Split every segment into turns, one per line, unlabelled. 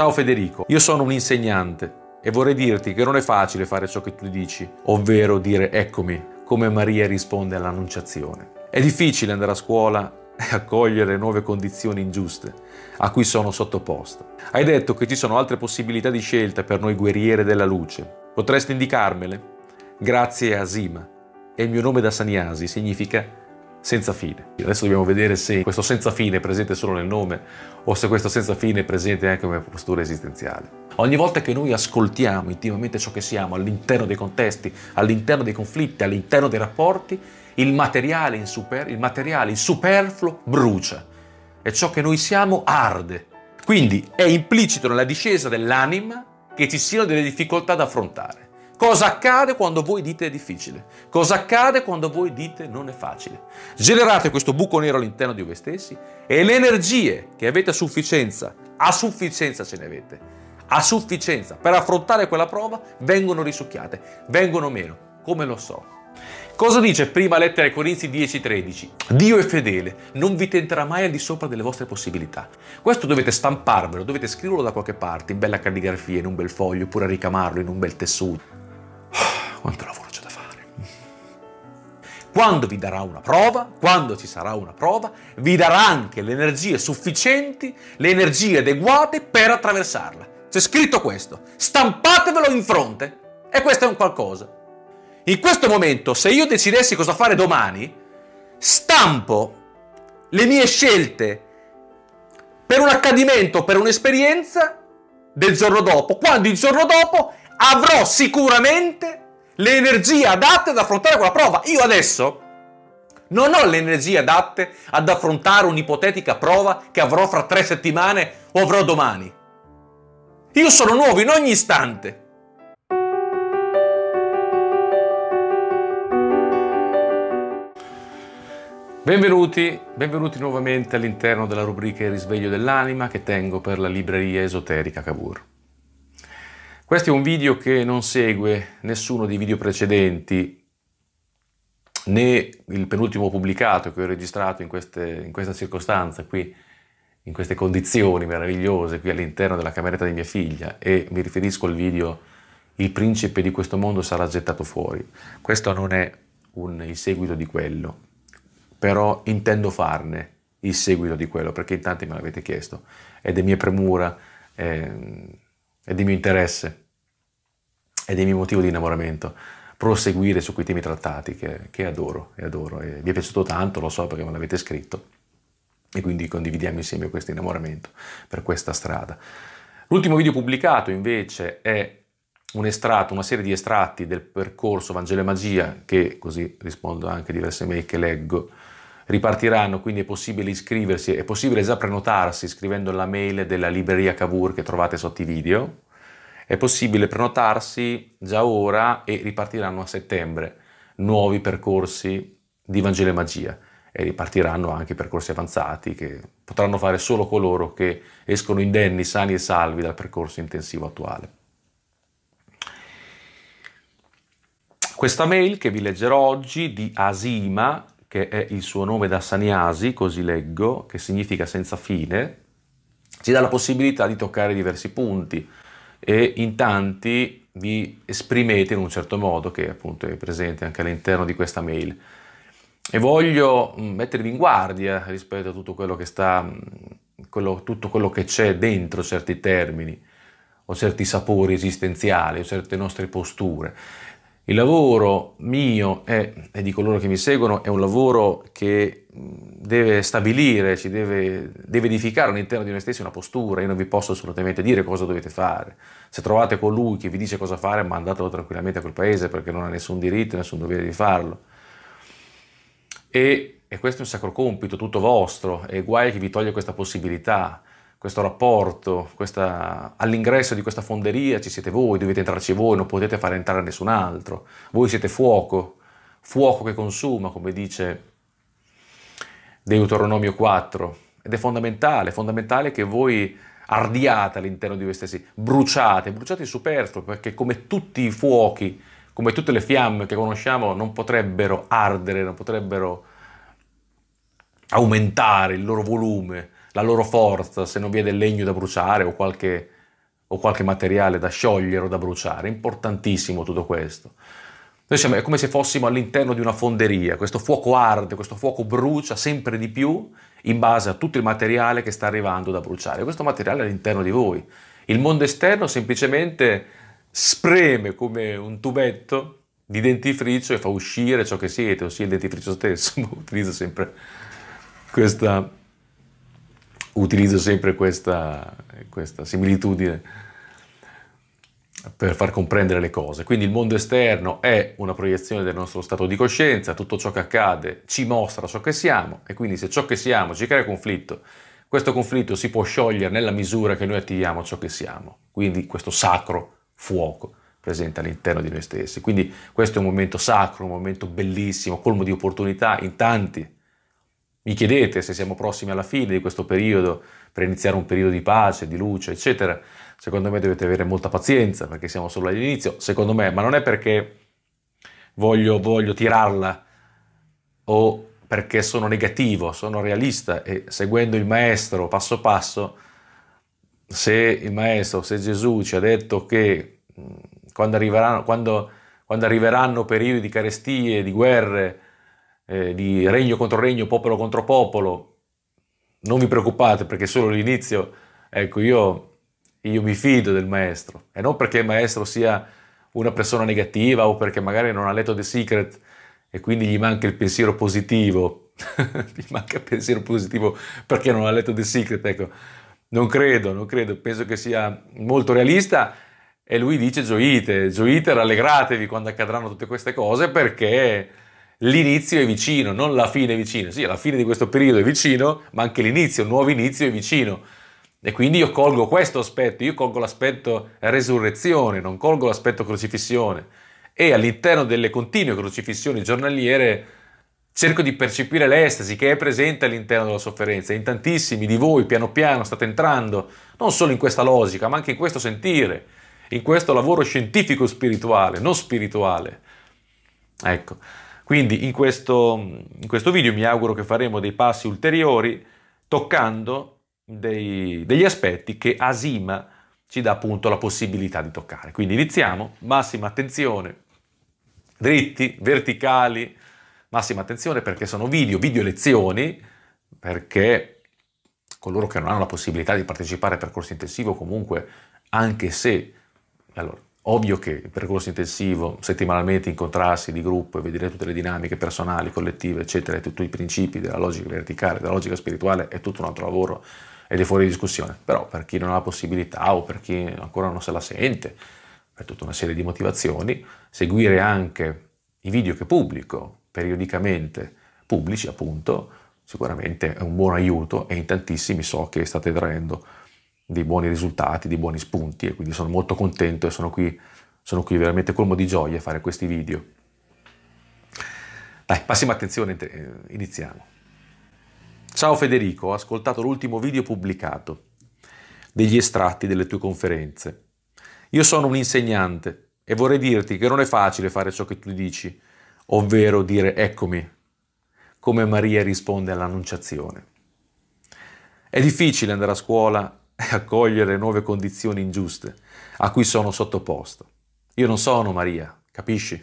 Ciao Federico, io sono un insegnante e vorrei dirti che non è facile fare ciò che tu dici, ovvero dire eccomi, come Maria risponde all'Annunciazione. È difficile andare a scuola e accogliere nuove condizioni ingiuste a cui sono sottoposto. Hai detto che ci sono altre possibilità di scelta per noi guerriere della luce. Potresti indicarmele? Grazie a Asima. E il mio nome da Saniasi significa senza fine. Adesso dobbiamo vedere se questo senza fine è presente solo nel nome o se questo senza fine è presente anche come postura esistenziale. Ogni volta che noi ascoltiamo intimamente ciò che siamo all'interno dei contesti, all'interno dei conflitti, all'interno dei rapporti, il materiale, in super, il materiale in superfluo brucia e ciò che noi siamo arde. Quindi è implicito nella discesa dell'anima che ci siano delle difficoltà da affrontare. Cosa accade quando voi dite è difficile? Cosa accade quando voi dite non è facile? Generate questo buco nero all'interno di voi stessi e le energie che avete a sufficienza, a sufficienza ce ne avete, a sufficienza per affrontare quella prova vengono risucchiate, vengono meno, come lo so. Cosa dice prima lettera ai Corinzi 10:13? Dio è fedele, non vi tenterà mai al di sopra delle vostre possibilità. Questo dovete stamparvelo, dovete scriverlo da qualche parte, in bella calligrafia, in un bel foglio, oppure ricamarlo in un bel tessuto. Quanto lavoro c'è da fare. Quando vi darà una prova, quando ci sarà una prova, vi darà anche le energie sufficienti, le energie adeguate per attraversarla. C'è scritto questo. Stampatevelo in fronte. E questo è un qualcosa. In questo momento, se io decidessi cosa fare domani, stampo le mie scelte per un accadimento, per un'esperienza del giorno dopo, quando il giorno dopo avrò sicuramente l'energia adatta ad affrontare quella prova. Io adesso non ho l'energia adatta ad affrontare un'ipotetica prova che avrò fra tre settimane o avrò domani. Io sono nuovo in ogni istante. Benvenuti, benvenuti nuovamente all'interno della rubrica Il risveglio dell'anima che tengo per la libreria esoterica Cavour. Questo è un video che non segue nessuno dei video precedenti, né il penultimo pubblicato che ho registrato in, queste, in questa circostanza qui, in queste condizioni meravigliose qui all'interno della cameretta di mia figlia e mi riferisco al video Il principe di questo mondo sarà gettato fuori. Questo non è un, il seguito di quello, però intendo farne il seguito di quello perché in tanti me l'avete chiesto ed è mia premura. Eh, è di mio interesse, è di mio motivo di innamoramento proseguire su quei temi trattati che, che adoro e adoro. E vi è piaciuto tanto, lo so perché me l'avete scritto e quindi condividiamo insieme questo innamoramento per questa strada. L'ultimo video pubblicato invece è un estratto, una serie di estratti del percorso Vangelo e Magia, che così rispondo anche a diverse mail che leggo, ripartiranno, quindi è possibile iscriversi, è possibile già prenotarsi scrivendo la mail della libreria Cavour che trovate sotto i video, è possibile prenotarsi già ora e ripartiranno a settembre nuovi percorsi di Vangelo e Magia e ripartiranno anche percorsi avanzati che potranno fare solo coloro che escono indenni, sani e salvi dal percorso intensivo attuale. Questa mail che vi leggerò oggi di Asima che è il suo nome da Saniasi, così leggo, che significa senza fine, ci dà la possibilità di toccare diversi punti e in tanti vi esprimete in un certo modo, che appunto è presente anche all'interno di questa mail. E voglio mm, mettervi in guardia rispetto a tutto quello che sta, mm, quello, tutto quello che c'è dentro certi termini o certi sapori esistenziali o certe nostre posture. Il lavoro mio e di coloro che mi seguono è un lavoro che deve stabilire, ci deve, deve edificare all'interno di noi stessi una postura. Io non vi posso assolutamente dire cosa dovete fare. Se trovate colui che vi dice cosa fare, mandatelo tranquillamente a quel paese perché non ha nessun diritto, nessun dovere di farlo. E, e questo è un sacro compito, tutto vostro, e guai chi vi toglie questa possibilità questo rapporto, questa, all'ingresso di questa fonderia ci siete voi, dovete entrarci voi, non potete far entrare nessun altro. Voi siete fuoco, fuoco che consuma, come dice Deuteronomio 4. Ed è fondamentale, fondamentale che voi ardiate all'interno di voi stessi, bruciate, bruciate il superfluo, perché come tutti i fuochi, come tutte le fiamme che conosciamo, non potrebbero ardere, non potrebbero aumentare il loro volume, la loro forza, se non vi è del legno da bruciare o qualche, o qualche materiale da sciogliere o da bruciare. È Importantissimo tutto questo. Noi siamo, è come se fossimo all'interno di una fonderia, questo fuoco arde, questo fuoco brucia sempre di più in base a tutto il materiale che sta arrivando da bruciare. Questo materiale è all'interno di voi. Il mondo esterno semplicemente spreme come un tubetto di dentifricio e fa uscire ciò che siete, ossia il dentifricio stesso. Utilizzo sempre questa utilizzo sempre questa, questa similitudine per far comprendere le cose. Quindi il mondo esterno è una proiezione del nostro stato di coscienza, tutto ciò che accade ci mostra ciò che siamo e quindi se ciò che siamo ci crea conflitto, questo conflitto si può sciogliere nella misura che noi attiviamo ciò che siamo, quindi questo sacro fuoco presente all'interno di noi stessi. Quindi questo è un momento sacro, un momento bellissimo, colmo di opportunità in tanti mi chiedete se siamo prossimi alla fine di questo periodo per iniziare un periodo di pace, di luce, eccetera. Secondo me dovete avere molta pazienza perché siamo solo all'inizio, secondo me, ma non è perché voglio, voglio tirarla o perché sono negativo, sono realista e seguendo il maestro passo passo, se il maestro, se Gesù ci ha detto che mm, quando arriveranno, quando, quando arriveranno periodi di carestie, di guerre, eh, di regno contro regno, popolo contro popolo, non vi preoccupate perché è solo l'inizio, ecco io, io mi fido del maestro e non perché il maestro sia una persona negativa o perché magari non ha letto The Secret e quindi gli manca il pensiero positivo, gli manca il pensiero positivo perché non ha letto The Secret, ecco, non credo, non credo, penso che sia molto realista e lui dice gioite, gioite, rallegratevi quando accadranno tutte queste cose perché l'inizio è vicino, non la fine è vicino. Sì, la fine di questo periodo è vicino, ma anche l'inizio, un nuovo inizio è vicino. E quindi io colgo questo aspetto, io colgo l'aspetto resurrezione, non colgo l'aspetto crocifissione. E all'interno delle continue crocifissioni giornaliere cerco di percepire l'estasi che è presente all'interno della sofferenza. In tantissimi di voi piano piano state entrando, non solo in questa logica, ma anche in questo sentire, in questo lavoro scientifico spirituale, non spirituale. Ecco. Quindi in questo, in questo video mi auguro che faremo dei passi ulteriori toccando dei, degli aspetti che Asima ci dà appunto la possibilità di toccare. Quindi iniziamo, massima attenzione, dritti, verticali, massima attenzione perché sono video, video lezioni, perché coloro che non hanno la possibilità di partecipare al percorso intensivo comunque, anche se, allora, Ovvio che il percorso intensivo, settimanalmente incontrarsi di gruppo e vedere tutte le dinamiche personali, collettive, eccetera, e tutti i principi della logica verticale, della logica spirituale, è tutto un altro lavoro ed è fuori discussione. Però per chi non ha la possibilità o per chi ancora non se la sente, per tutta una serie di motivazioni, seguire anche i video che pubblico periodicamente, pubblici appunto, sicuramente è un buon aiuto e in tantissimi so che state traendo dei buoni risultati, dei buoni spunti e quindi sono molto contento e sono qui, sono qui veramente colmo di gioia a fare questi video. Dai, massima attenzione, eh, iniziamo. Ciao Federico, ho ascoltato l'ultimo video pubblicato degli estratti delle tue conferenze. Io sono un insegnante e vorrei dirti che non è facile fare ciò che tu dici, ovvero dire eccomi, come Maria risponde all'annunciazione. È difficile andare a scuola e accogliere nuove condizioni ingiuste a cui sono sottoposto. Io non sono Maria, capisci?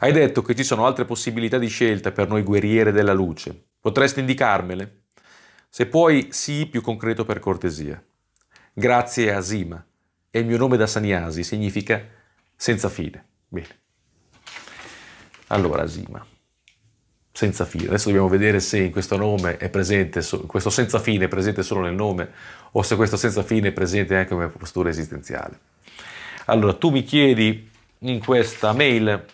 Hai detto che ci sono altre possibilità di scelta per noi guerriere della luce. Potresti indicarmele? Se puoi, sì, più concreto per cortesia. Grazie a Sima. E il mio nome da Saniasi significa senza fine. Bene. Allora, Sima senza fine. Adesso dobbiamo vedere se in questo nome è presente, questo senza fine è presente solo nel nome o se questo senza fine è presente anche come postura esistenziale. Allora, tu mi chiedi in questa mail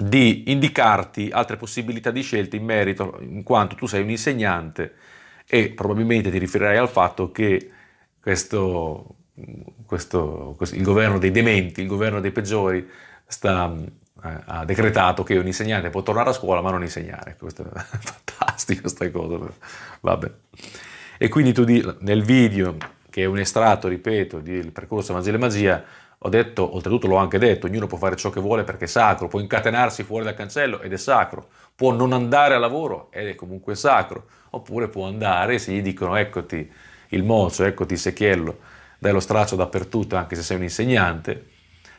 di indicarti altre possibilità di scelta in merito, in quanto tu sei un insegnante e probabilmente ti riferirai al fatto che questo, questo, questo, il governo dei dementi, il governo dei peggiori, sta eh, ha decretato che un insegnante può tornare a scuola ma non insegnare. Questo è fantastico, questa cosa. Vabbè. E quindi tu di, nel video, che è un estratto, ripeto, del percorso Magia e Magia, ho detto, oltretutto l'ho anche detto, ognuno può fare ciò che vuole perché è sacro, può incatenarsi fuori dal cancello ed è sacro, può non andare a lavoro ed è comunque sacro, oppure può andare se gli dicono eccoti il mozzo, eccoti il secchiello, dai lo straccio dappertutto anche se sei un insegnante,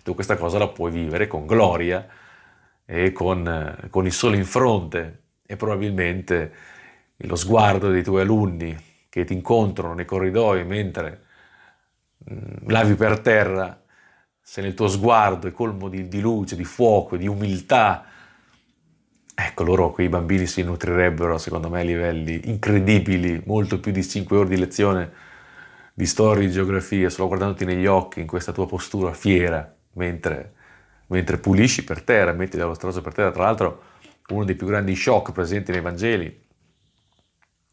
tu questa cosa la puoi vivere con gloria e con, con il sole in fronte e probabilmente lo sguardo dei tuoi alunni che ti incontrano nei corridoi mentre mh, mm, lavi per terra, se nel tuo sguardo è colmo di, di luce, di fuoco, di umiltà, Ecco, loro, quei bambini si nutrirebbero, secondo me, a livelli incredibili, molto più di 5 ore di lezione di storia e di geografia, solo guardandoti negli occhi, in questa tua postura fiera, mentre, mentre pulisci per terra, metti dello strozzo per terra. Tra l'altro uno dei più grandi shock presenti nei Vangeli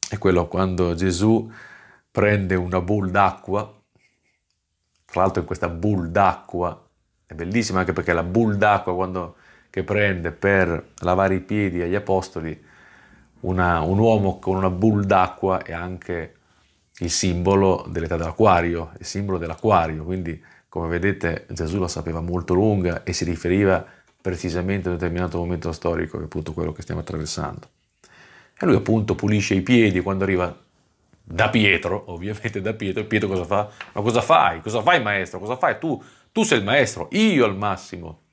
è quello quando Gesù prende una bowl d'acqua, tra l'altro in questa bowl d'acqua, è bellissima anche perché la bowl d'acqua quando, che prende per lavare i piedi agli apostoli, una, un uomo con una bowl d'acqua è anche il simbolo dell'età dell'acquario, il simbolo dell'acquario, quindi come vedete Gesù la sapeva molto lunga e si riferiva precisamente a un determinato momento storico, che è appunto quello che stiamo attraversando. E lui appunto pulisce i piedi quando arriva da Pietro, ovviamente da Pietro, e Pietro cosa fa? Ma cosa fai? Cosa fai maestro? Cosa fai? Tu, tu sei il maestro, io al massimo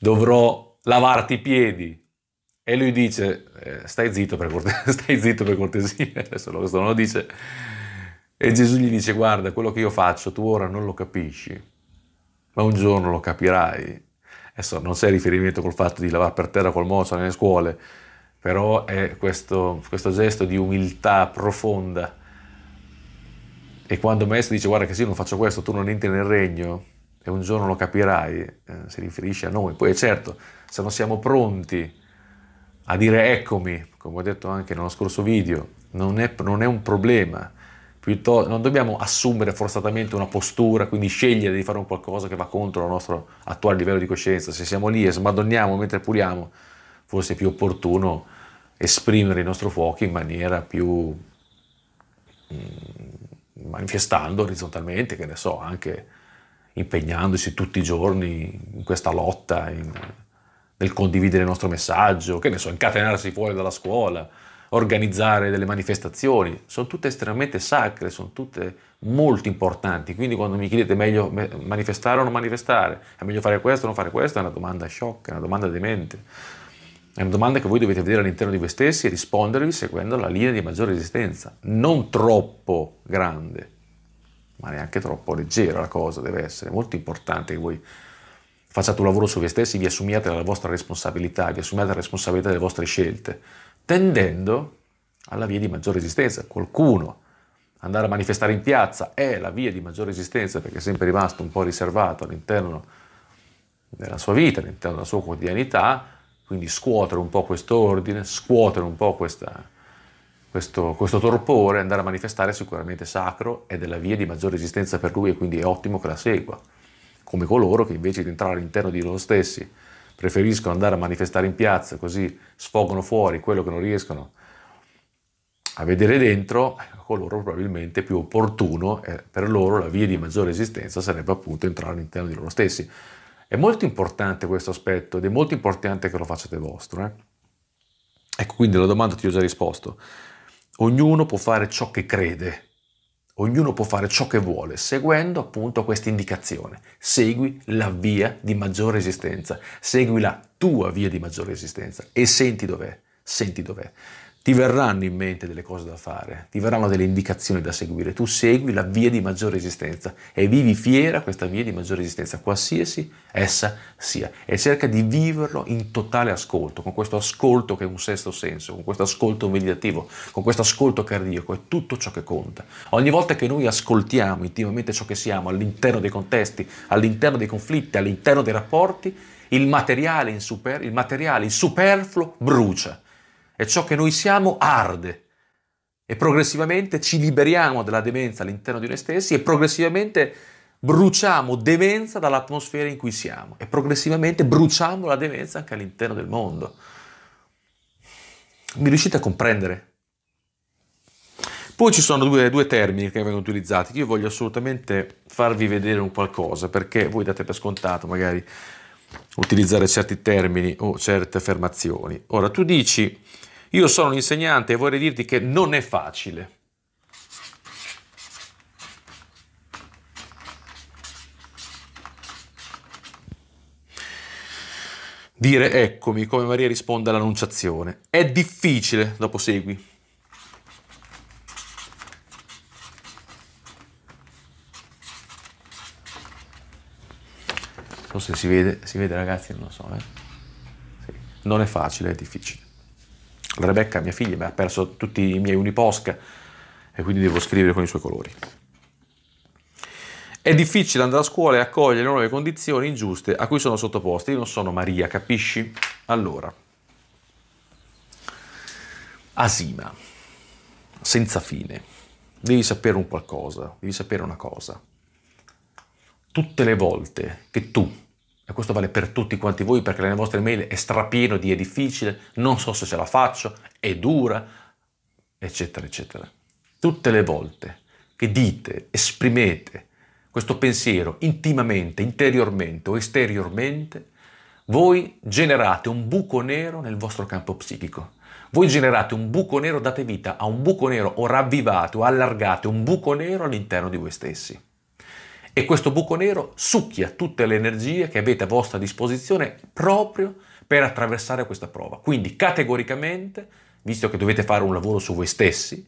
dovrò lavarti i piedi, e lui dice, eh, stai zitto per cortesia, stai zitto per cortesia, adesso questo non lo dice, e Gesù gli dice, guarda, quello che io faccio tu ora non lo capisci, ma un giorno lo capirai. Adesso non c'è riferimento col fatto di lavare per terra col mocio nelle scuole, però è questo, questo gesto di umiltà profonda. E quando Maestro dice, guarda che se io non faccio questo, tu non entri nel regno, e un giorno lo capirai, eh, si riferisce a noi. Poi certo, se non siamo pronti a dire eccomi, come ho detto anche nello scorso video, non è, non è un problema Piuttosto, non dobbiamo assumere forzatamente una postura, quindi scegliere di fare un qualcosa che va contro il nostro attuale livello di coscienza. Se siamo lì e smadonniamo mentre puliamo, forse è più opportuno esprimere il nostro fuoco in maniera più mm, manifestando orizzontalmente, che ne so, anche impegnandosi tutti i giorni in questa lotta, in, nel condividere il nostro messaggio, che ne so, incatenarsi fuori dalla scuola, organizzare delle manifestazioni, sono tutte estremamente sacre, sono tutte molto importanti, quindi quando mi chiedete meglio manifestare o non manifestare, è meglio fare questo o non fare questo, è una domanda sciocca, è una domanda demente, è una domanda che voi dovete vedere all'interno di voi stessi e rispondervi seguendo la linea di maggiore resistenza, non troppo grande, ma neanche troppo leggera la cosa deve essere, è molto importante che voi facciate un lavoro su voi stessi, vi assumiate la vostra responsabilità, vi assumiate la responsabilità delle vostre scelte tendendo alla via di maggior resistenza. Qualcuno andare a manifestare in piazza è la via di maggior resistenza perché è sempre rimasto un po' riservato all'interno della sua vita, all'interno della sua quotidianità, quindi scuotere un po' quest'ordine, scuotere un po' questa, questo, questo, torpore, andare a manifestare è sicuramente sacro ed è la via di maggior resistenza per lui e quindi è ottimo che la segua, come coloro che invece di entrare all'interno di loro stessi preferiscono andare a manifestare in piazza così sfogano fuori quello che non riescono a vedere dentro, ecco, coloro probabilmente più opportuno, eh, per loro la via di maggiore esistenza sarebbe appunto entrare all'interno di loro stessi. È molto importante questo aspetto ed è molto importante che lo facciate vostro. Eh? Ecco, quindi la domanda ti ho già risposto. Ognuno può fare ciò che crede, Ognuno può fare ciò che vuole seguendo appunto questa indicazione. Segui la via di maggiore esistenza, segui la tua via di maggiore esistenza e senti dov'è, senti dov'è ti verranno in mente delle cose da fare, ti verranno delle indicazioni da seguire, tu segui la via di maggior resistenza e vivi fiera questa via di maggior resistenza, qualsiasi essa sia, e cerca di viverlo in totale ascolto, con questo ascolto che è un sesto senso, con questo ascolto meditativo, con questo ascolto cardiaco, è tutto ciò che conta. Ogni volta che noi ascoltiamo intimamente ciò che siamo all'interno dei contesti, all'interno dei conflitti, all'interno dei rapporti, il materiale, insuper- il materiale, il superfluo brucia e ciò che noi siamo arde. E progressivamente ci liberiamo dalla demenza all'interno di noi stessi e progressivamente bruciamo demenza dall'atmosfera in cui siamo e progressivamente bruciamo la demenza anche all'interno del mondo. Mi riuscite a comprendere? Poi ci sono due, due, termini che vengono utilizzati, io voglio assolutamente farvi vedere un qualcosa, perché voi date per scontato magari utilizzare certi termini o certe affermazioni. Ora, tu dici, io sono un insegnante e vorrei dirti che non è facile. Dire eccomi come Maria risponde all'annunciazione. È difficile, dopo segui. Non so se si vede, si vede ragazzi, non lo so. Eh? Sì. Non è facile, è difficile. La Rebecca, mia figlia, mi ha perso tutti i miei uniposca e quindi devo scrivere con i suoi colori. È difficile andare a scuola e accogliere nuove condizioni ingiuste a cui sono sottoposti. Io non sono Maria, capisci? Allora, asima, senza fine. Devi sapere un qualcosa, devi sapere una cosa. Tutte le volte che tu e questo vale per tutti quanti voi perché nelle vostre mail è strapieno di è difficile, non so se ce la faccio, è dura, eccetera, eccetera. Tutte le volte che dite, esprimete questo pensiero intimamente, interiormente o esteriormente, voi generate un buco nero nel vostro campo psichico. Voi generate un buco nero, date vita a un buco nero o ravvivate o allargate un buco nero all'interno di voi stessi. E questo buco nero succhia tutte le energie che avete a vostra disposizione proprio per attraversare questa prova. Quindi categoricamente, visto che dovete fare un lavoro su voi stessi,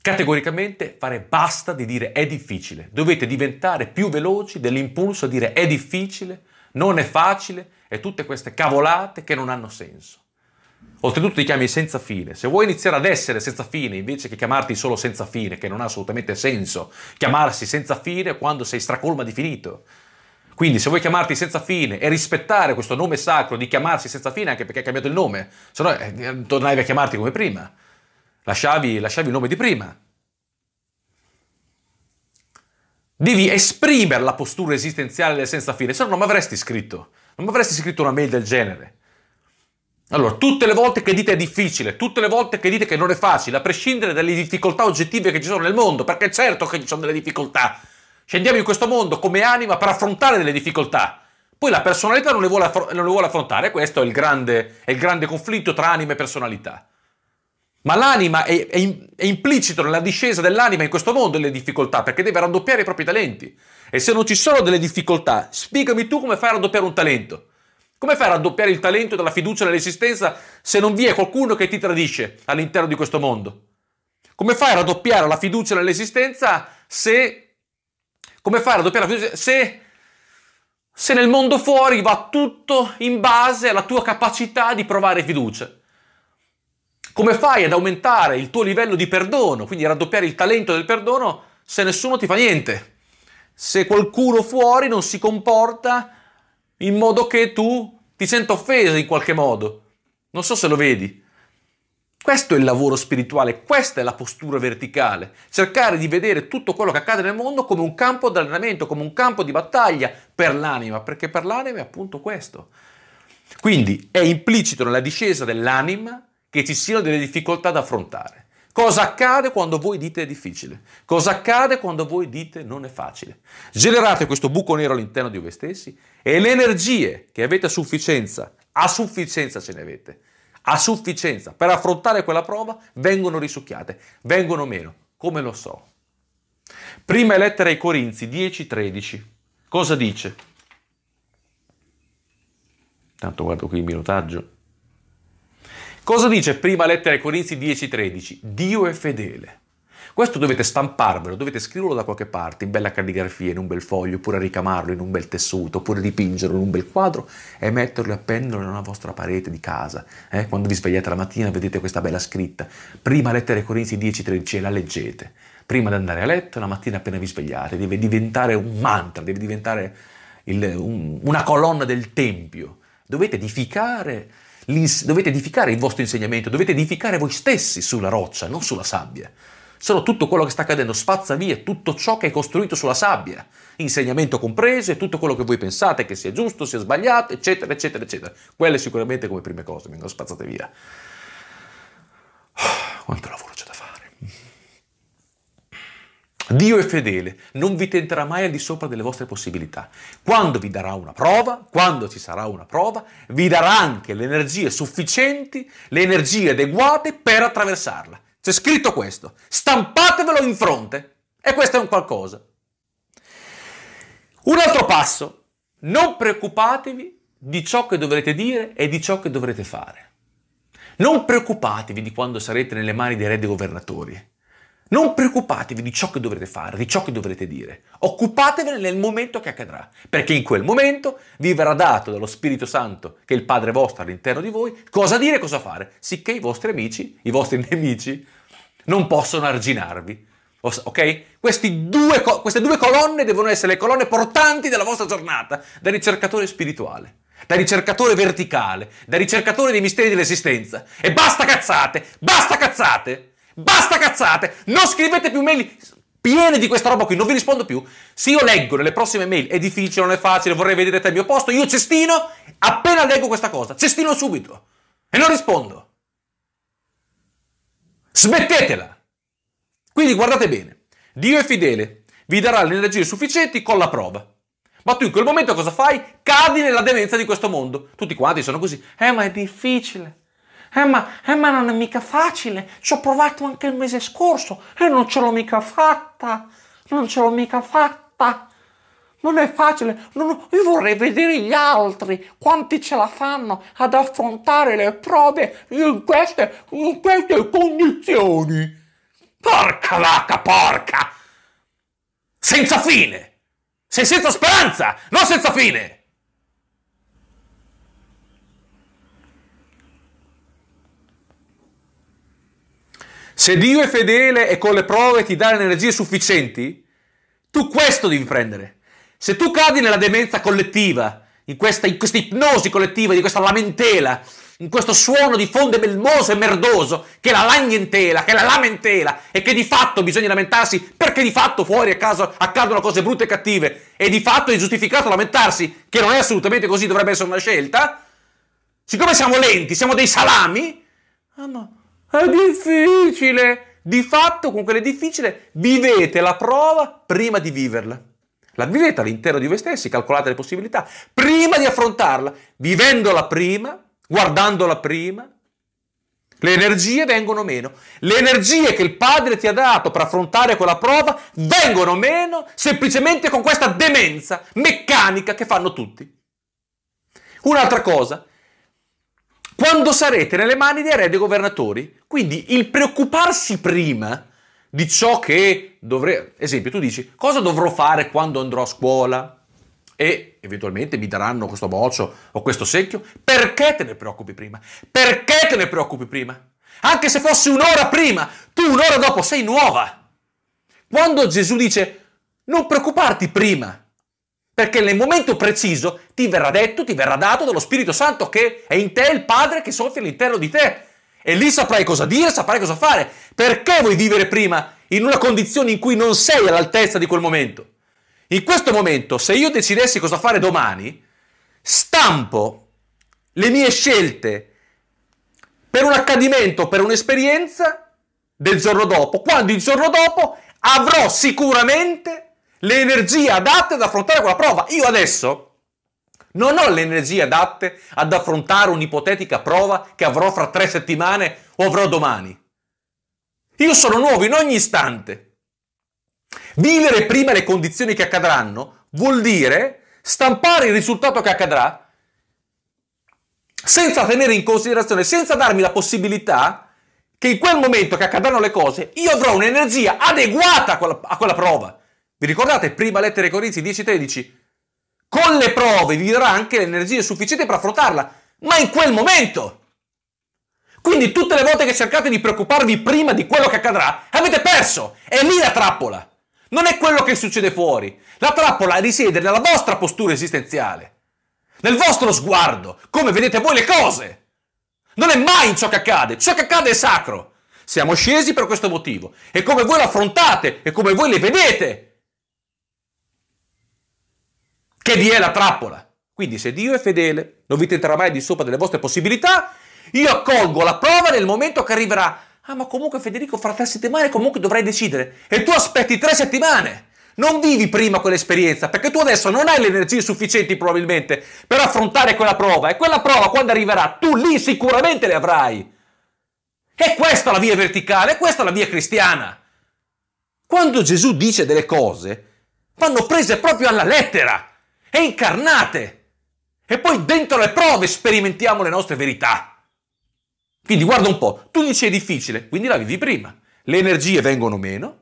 categoricamente fare basta di dire è difficile. Dovete diventare più veloci dell'impulso a dire è difficile, non è facile e tutte queste cavolate che non hanno senso. Oltretutto ti chiami senza fine. Se vuoi iniziare ad essere senza fine invece che chiamarti solo senza fine, che non ha assolutamente senso chiamarsi senza fine quando sei stracolma di finito. Quindi se vuoi chiamarti senza fine e rispettare questo nome sacro di chiamarsi senza fine anche perché hai cambiato il nome, se no eh, tornavi a chiamarti come prima, lasciavi, lasciavi il nome di prima. Devi esprimere la postura esistenziale del senza fine, se no non mi avresti scritto, non mi avresti scritto una mail del genere. Allora, tutte le volte che dite è difficile, tutte le volte che dite che non è facile, a prescindere dalle difficoltà oggettive che ci sono nel mondo, perché è certo che ci sono delle difficoltà, scendiamo in questo mondo come anima per affrontare delle difficoltà. Poi la personalità non le vuole, affr- non le vuole affrontare, questo è il, grande, è il, grande, conflitto tra anima e personalità. Ma l'anima è, è, in, è implicito nella discesa dell'anima in questo mondo delle difficoltà, perché deve raddoppiare i propri talenti. E se non ci sono delle difficoltà, spiegami tu come fai a raddoppiare un talento. Come fai a raddoppiare il talento della fiducia nell'esistenza se non vi è qualcuno che ti tradisce all'interno di questo mondo? Come fai a raddoppiare la fiducia nell'esistenza se... Come fai a raddoppiare la fiducia se... Se nel mondo fuori va tutto in base alla tua capacità di provare fiducia? Come fai ad aumentare il tuo livello di perdono, quindi raddoppiare il talento del perdono, se nessuno ti fa niente? Se qualcuno fuori non si comporta in modo che tu ti sento offeso in qualche modo. Non so se lo vedi. Questo è il lavoro spirituale, questa è la postura verticale, cercare di vedere tutto quello che accade nel mondo come un campo di allenamento, come un campo di battaglia per l'anima, perché per l'anima è appunto questo. Quindi è implicito nella discesa dell'anima che ci siano delle difficoltà da affrontare. Cosa accade quando voi dite è difficile? Cosa accade quando voi dite non è facile? Generate questo buco nero all'interno di voi stessi e le energie che avete a sufficienza, a sufficienza ce ne avete, a sufficienza per affrontare quella prova vengono risucchiate, vengono meno, come lo so. Prima lettera ai Corinzi 10:13. cosa dice? Tanto guardo qui il minutaggio. Cosa dice prima lettera ai Corinzi 10:13? Dio è fedele. Questo dovete stamparvelo, dovete scriverlo da qualche parte, in bella calligrafia, in un bel foglio, oppure ricamarlo in un bel tessuto, oppure dipingerlo in un bel quadro e metterlo e appenderlo nella vostra parete di casa. Eh? Quando vi svegliate la mattina vedete questa bella scritta. Prima lettera ai Corinzi 10:13 e la leggete. Prima di andare a letto, la mattina appena vi svegliate, deve diventare un mantra, deve diventare il, un, una colonna del tempio. Dovete edificare dovete edificare il vostro insegnamento, dovete edificare voi stessi sulla roccia, non sulla sabbia. Se tutto quello che sta accadendo spazza via tutto ciò che è costruito sulla sabbia, insegnamento compreso e tutto quello che voi pensate che sia giusto, sia sbagliato, eccetera, eccetera, eccetera. Quelle sicuramente come prime cose vengono spazzate via. Quanto lavoro c'è da Dio è fedele, non vi tenterà mai al di sopra delle vostre possibilità. Quando vi darà una prova, quando ci sarà una prova, vi darà anche le energie sufficienti, le energie adeguate per attraversarla. C'è scritto questo. Stampatevelo in fronte. E questo è un qualcosa. Un altro passo. Non preoccupatevi di ciò che dovrete dire e di ciò che dovrete fare. Non preoccupatevi di quando sarete nelle mani dei re dei governatori non preoccupatevi di ciò che dovrete fare, di ciò che dovrete dire. Occupatevene nel momento che accadrà, perché in quel momento vi verrà dato dallo Spirito Santo, che è il Padre vostro all'interno di voi, cosa dire e cosa fare, sicché i vostri amici, i vostri nemici, non possono arginarvi. Ok? Due, queste due colonne devono essere le colonne portanti della vostra giornata, da ricercatore spirituale, da ricercatore verticale, da ricercatore dei misteri dell'esistenza. E basta cazzate! Basta cazzate! Basta cazzate! Non scrivete più mail piene di questa roba qui, non vi rispondo più. Se io leggo nelle prossime mail, è difficile, non è facile, vorrei vedere te al mio posto, io cestino, appena leggo questa cosa, cestino subito e non rispondo. Smettetela! Quindi guardate bene, Dio è fedele, vi darà le energie sufficienti con la prova. Ma tu in quel momento cosa fai? Cadi nella demenza di questo mondo. Tutti quanti sono così.
Eh, ma è difficile. Eh ma, eh ma non è mica facile, ci ho provato anche il mese scorso e eh, non ce l'ho mica fatta, non ce l'ho mica fatta. Non è facile, non, io vorrei vedere gli altri, quanti ce la fanno ad affrontare le prove in queste, in queste condizioni. Porca vacca, porca!
Senza fine! Sei senza speranza, non senza fine! Se Dio è fedele e con le prove ti dà le energie sufficienti, tu questo devi prendere. Se tu cadi nella demenza collettiva, in questa, in questa ipnosi collettiva, di questa lamentela, in questo suono di fonte melmoso e merdoso, che è la lagnentela, che è la lamentela, e che di fatto bisogna lamentarsi perché di fatto fuori a caso accadono cose brutte e cattive, e di fatto è giustificato lamentarsi, che non è assolutamente così, dovrebbe essere una scelta, siccome siamo lenti, siamo dei salami, ah no, è difficile! Di fatto, con quella difficile, vivete la prova prima di viverla. La vivete all'interno di voi stessi, calcolate le possibilità, prima di affrontarla, vivendola prima, guardandola prima, le energie vengono meno. Le energie che il padre ti ha dato per affrontare quella prova vengono meno semplicemente con questa demenza meccanica che fanno tutti. Un'altra cosa, quando sarete nelle mani dei re e dei governatori. Quindi il preoccuparsi prima di ciò che dovrei... Esempio, tu dici cosa dovrò fare quando andrò a scuola e eventualmente mi daranno questo bocio o questo secchio? Perché te ne preoccupi prima? Perché te ne preoccupi prima? Anche se fosse un'ora prima, tu un'ora dopo sei nuova. Quando Gesù dice non preoccuparti prima perché nel momento preciso ti verrà detto, ti verrà dato dallo Spirito Santo che è in te il Padre che soffia all'interno di te. E lì saprai cosa dire, saprai cosa fare. Perché vuoi vivere prima in una condizione in cui non sei all'altezza di quel momento? In questo momento, se io decidessi cosa fare domani, stampo le mie scelte per un accadimento, per un'esperienza del giorno dopo, quando il giorno dopo avrò sicuramente le energie adatte ad affrontare quella prova. Io adesso non ho le energie adatte ad affrontare un'ipotetica prova che avrò fra tre settimane o avrò domani. Io sono nuovo in ogni istante. Vivere prima le condizioni che accadranno vuol dire stampare il risultato che accadrà senza tenere in considerazione, senza darmi la possibilità che in quel momento che accadranno le cose io avrò un'energia adeguata a quella, a quella prova. Vi ricordate? Prima lettera ai Corinzi 10:13. Con le prove vi darà anche l'energia sufficiente per affrontarla, ma in quel momento. Quindi tutte le volte che cercate di preoccuparvi prima di quello che accadrà, avete perso. È lì la trappola. Non è quello che succede fuori. La trappola risiede nella vostra postura esistenziale, nel vostro sguardo, come vedete voi le cose. Non è mai in ciò che accade, ciò che accade è sacro. Siamo scesi per questo motivo. E come voi affrontate e come voi le vedete che vi è la trappola. Quindi se Dio è fedele, non vi tenterà mai di sopra delle vostre possibilità, io accolgo la prova nel momento che arriverà. Ah, ma comunque Federico, fra tre settimane comunque dovrai decidere. E tu aspetti tre settimane. Non vivi prima quell'esperienza, perché tu adesso non hai le energie sufficienti probabilmente per affrontare quella prova. E quella prova quando arriverà, tu lì sicuramente le avrai. E questa è la via verticale, e questa è la via cristiana.
Quando Gesù dice
delle cose, vanno prese proprio alla lettera e incarnate. E poi dentro le prove sperimentiamo le nostre verità. Quindi guarda un po', tu dici è difficile, quindi la vivi prima. Le energie vengono meno.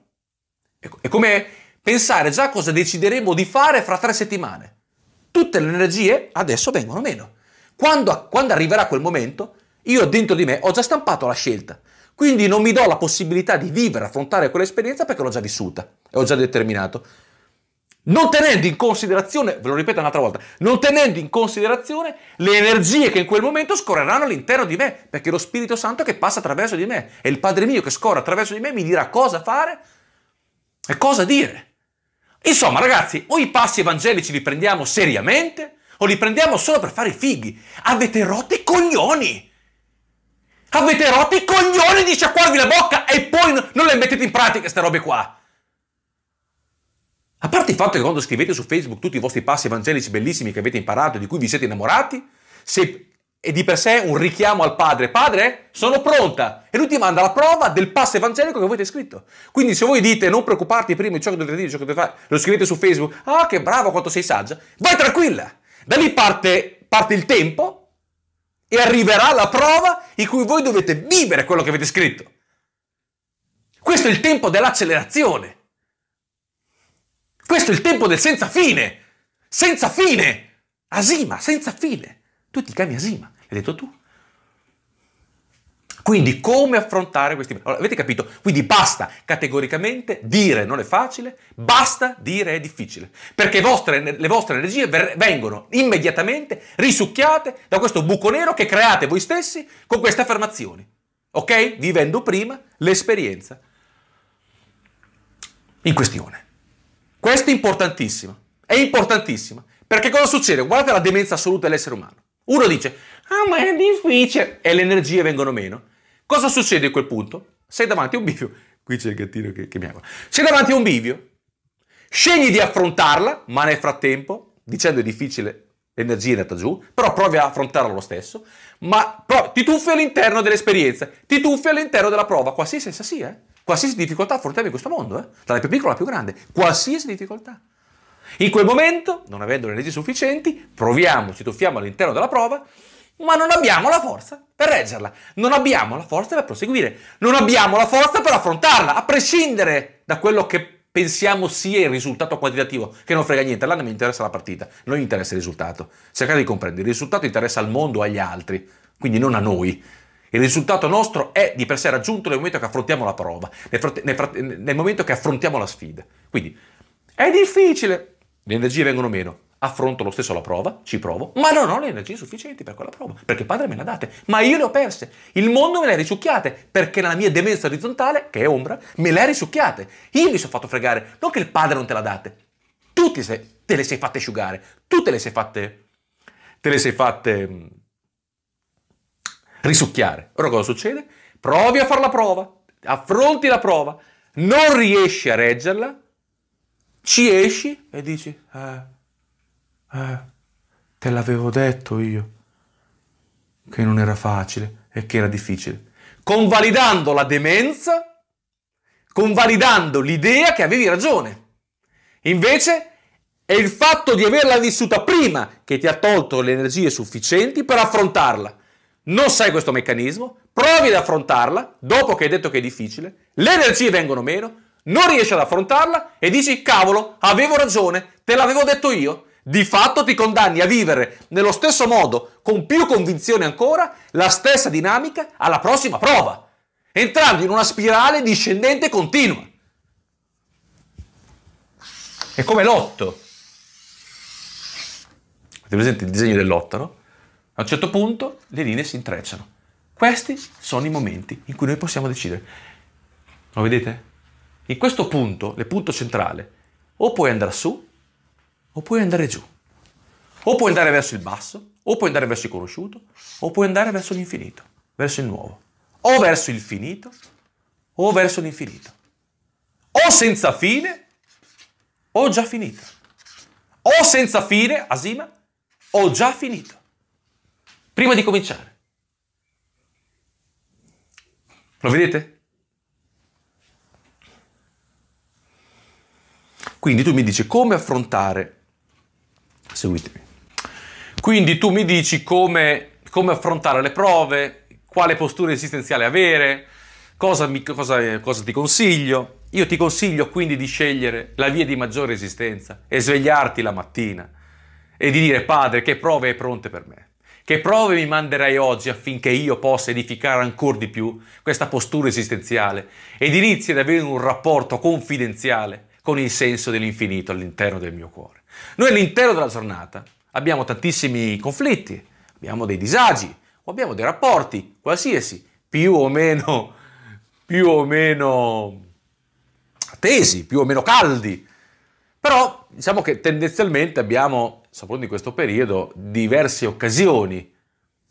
Ecco, è come pensare già cosa decideremo di fare fra tre settimane. Tutte le energie adesso vengono meno. Quando, quando arriverà quel momento, io dentro di me ho già stampato la scelta. Quindi non mi do la possibilità di vivere, affrontare quell'esperienza perché l'ho già vissuta e ho già determinato non tenendo in considerazione, ve lo ripeto un'altra volta, non tenendo in considerazione le energie che in quel momento scorreranno all'interno di me, perché lo Spirito Santo che passa attraverso di me e il Padre mio che scorre attraverso di me mi dirà cosa fare e cosa dire. Insomma, ragazzi, o i passi evangelici li prendiamo seriamente o li prendiamo solo per fare i fighi. Avete rotto i coglioni! Avete rotto i coglioni di sciacquarvi la bocca e poi non le mettete in pratica queste robe qua! A parte il fatto che quando scrivete su Facebook tutti i vostri passi evangelici bellissimi che avete imparato e di cui vi siete innamorati, se è di per sé un richiamo al padre, padre, sono pronta! E lui ti manda la prova del passo evangelico che avete scritto. Quindi se voi dite non preoccuparti prima di ciò che dovete dire, ciò che dovete fare, lo scrivete su Facebook, ah che bravo quanto sei saggia, vai tranquilla! Da lì parte, parte il tempo e arriverà la prova in cui voi dovete vivere quello che avete scritto. Questo è il tempo dell'accelerazione. Questo è il tempo del senza fine. Senza fine. Asima, senza fine. Tu ti chiami Asima, l'hai detto tu. Quindi come affrontare questi... Allora, avete capito? Quindi basta categoricamente dire non è facile, basta dire è difficile, perché vostre, le vostre energie vengono immediatamente risucchiate da questo buco nero che create voi stessi con queste affermazioni, ok? Vivendo prima l'esperienza in questione. Questo è importantissimo. È importantissimo. Perché cosa succede? Guardate la demenza assoluta dell'essere umano. Uno dice, ah ma è difficile, e le energie vengono meno. Cosa succede a quel punto? Sei davanti a un bivio. Qui c'è il gattino che, che mi ama. Sei davanti a un bivio. Scegli di affrontarla, ma nel frattempo, dicendo è difficile, l'energia è andata giù, però provi a affrontarla lo stesso, ma però, ti tuffi all'interno dell'esperienza, ti tuffi all'interno della prova, qualsiasi essa sia, eh? Qualsiasi difficoltà affrontiamo in questo mondo, eh? dalla più piccola alla più grande, qualsiasi difficoltà. In quel momento, non avendo le energie sufficienti, proviamo, ci tuffiamo all'interno della prova, ma non abbiamo la forza per reggerla, non abbiamo la forza per proseguire, non abbiamo la forza per affrontarla, a prescindere da quello che pensiamo sia il risultato quantitativo, che non frega niente, là non mi interessa la partita, non gli interessa il risultato. Cercate di comprendere, il risultato interessa al mondo, agli altri, quindi non a noi. Il risultato nostro è di per sé raggiunto nel momento che affrontiamo la prova, nel, frate- nel, frate- nel momento che affrontiamo la sfida. Quindi è difficile, le energie vengono meno, affronto lo stesso la prova, ci provo, ma non ho le energie sufficienti per quella prova, perché padre me le ha date, ma io le ho perse, il mondo me le ha risucchiate, perché nella mia demenza orizzontale, che è ombra, me le ha risucchiate, io mi sono fatto fregare, non che il padre non te l'ha date, tu te, le sei fatte asciugare, tu te le sei fatte, te le sei fatte risucchiare. Ora cosa succede? Provi a fare la prova, affronti la prova, non riesci a reggerla, ci esci e dici, eh,
eh, te l'avevo
detto io, che non era facile e che era difficile. Convalidando la demenza, convalidando l'idea che avevi ragione. Invece è il fatto di averla vissuta prima che ti ha tolto le energie sufficienti per affrontarla non sai questo meccanismo, provi ad affrontarla, dopo che hai detto che è difficile, le energie vengono meno, non riesci ad affrontarla e dici cavolo, avevo ragione, te l'avevo detto io. Di fatto ti condanni a vivere nello stesso modo, con più convinzione ancora, la stessa dinamica alla prossima prova, entrando in una spirale discendente continua. È come l'otto. Avete presente il disegno dell'otto, no? A un certo punto le linee si intrecciano. Questi sono i momenti in cui noi possiamo decidere. Lo vedete? In questo punto, il punto centrale, o puoi andare su o puoi andare giù. O puoi andare verso il basso, o puoi andare verso il conosciuto, o puoi andare verso l'infinito, verso il nuovo. O verso il finito, o verso l'infinito. O senza fine, o già finito. O senza fine, asima, o già
finito prima di cominciare.
Lo vedete? Quindi tu mi dici come affrontare, seguitemi, quindi tu mi dici come, come affrontare le prove, quale postura esistenziale avere, cosa, mi, cosa, cosa ti consiglio. Io ti consiglio quindi di scegliere la via di maggiore esistenza e svegliarti la mattina e di dire Padre che prove hai pronte per me. Che prove mi manderai oggi affinché io possa edificare ancora di più questa postura esistenziale ed inizi ad avere un rapporto confidenziale con il senso dell'infinito all'interno del mio cuore? Noi all'interno della giornata abbiamo tantissimi conflitti, abbiamo dei disagi o abbiamo dei rapporti, qualsiasi, più o meno, più o meno tesi, più o meno caldi. Però diciamo che tendenzialmente abbiamo soprattutto in questo periodo, diverse occasioni,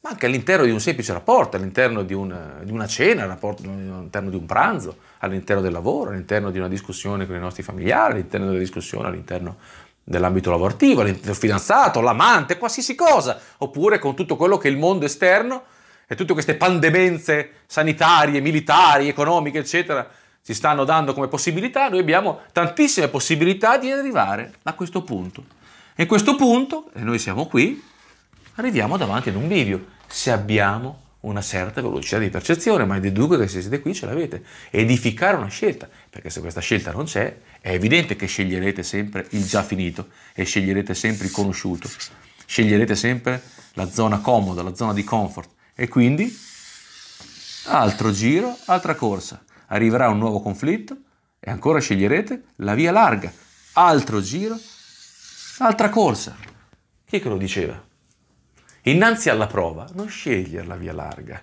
ma anche all'interno di un semplice rapporto, all'interno di, un, di, una cena, all'interno di un pranzo, all'interno del lavoro, all'interno di una discussione con i nostri familiari, all'interno della discussione, all'interno dell'ambito lavorativo, all'interno del fidanzato, l'amante, qualsiasi cosa, oppure con tutto quello che è il mondo esterno e tutte queste pandemenze sanitarie, militari, economiche, eccetera, ci stanno dando come possibilità, noi abbiamo tantissime possibilità di arrivare a questo punto. E a questo punto, e noi siamo qui, arriviamo davanti ad un bivio, se abbiamo una certa velocità di percezione, ma deduco che se siete qui ce l'avete. Edificare una scelta, perché se questa scelta non c'è, è evidente che sceglierete sempre il già finito e sceglierete sempre il conosciuto, sceglierete sempre la zona comoda, la zona di comfort e quindi altro giro, altra corsa. Arriverà un nuovo conflitto e ancora sceglierete la via larga, altro giro, Altra corsa. Chi che lo diceva? Innanzi alla prova, non scegliere la via larga,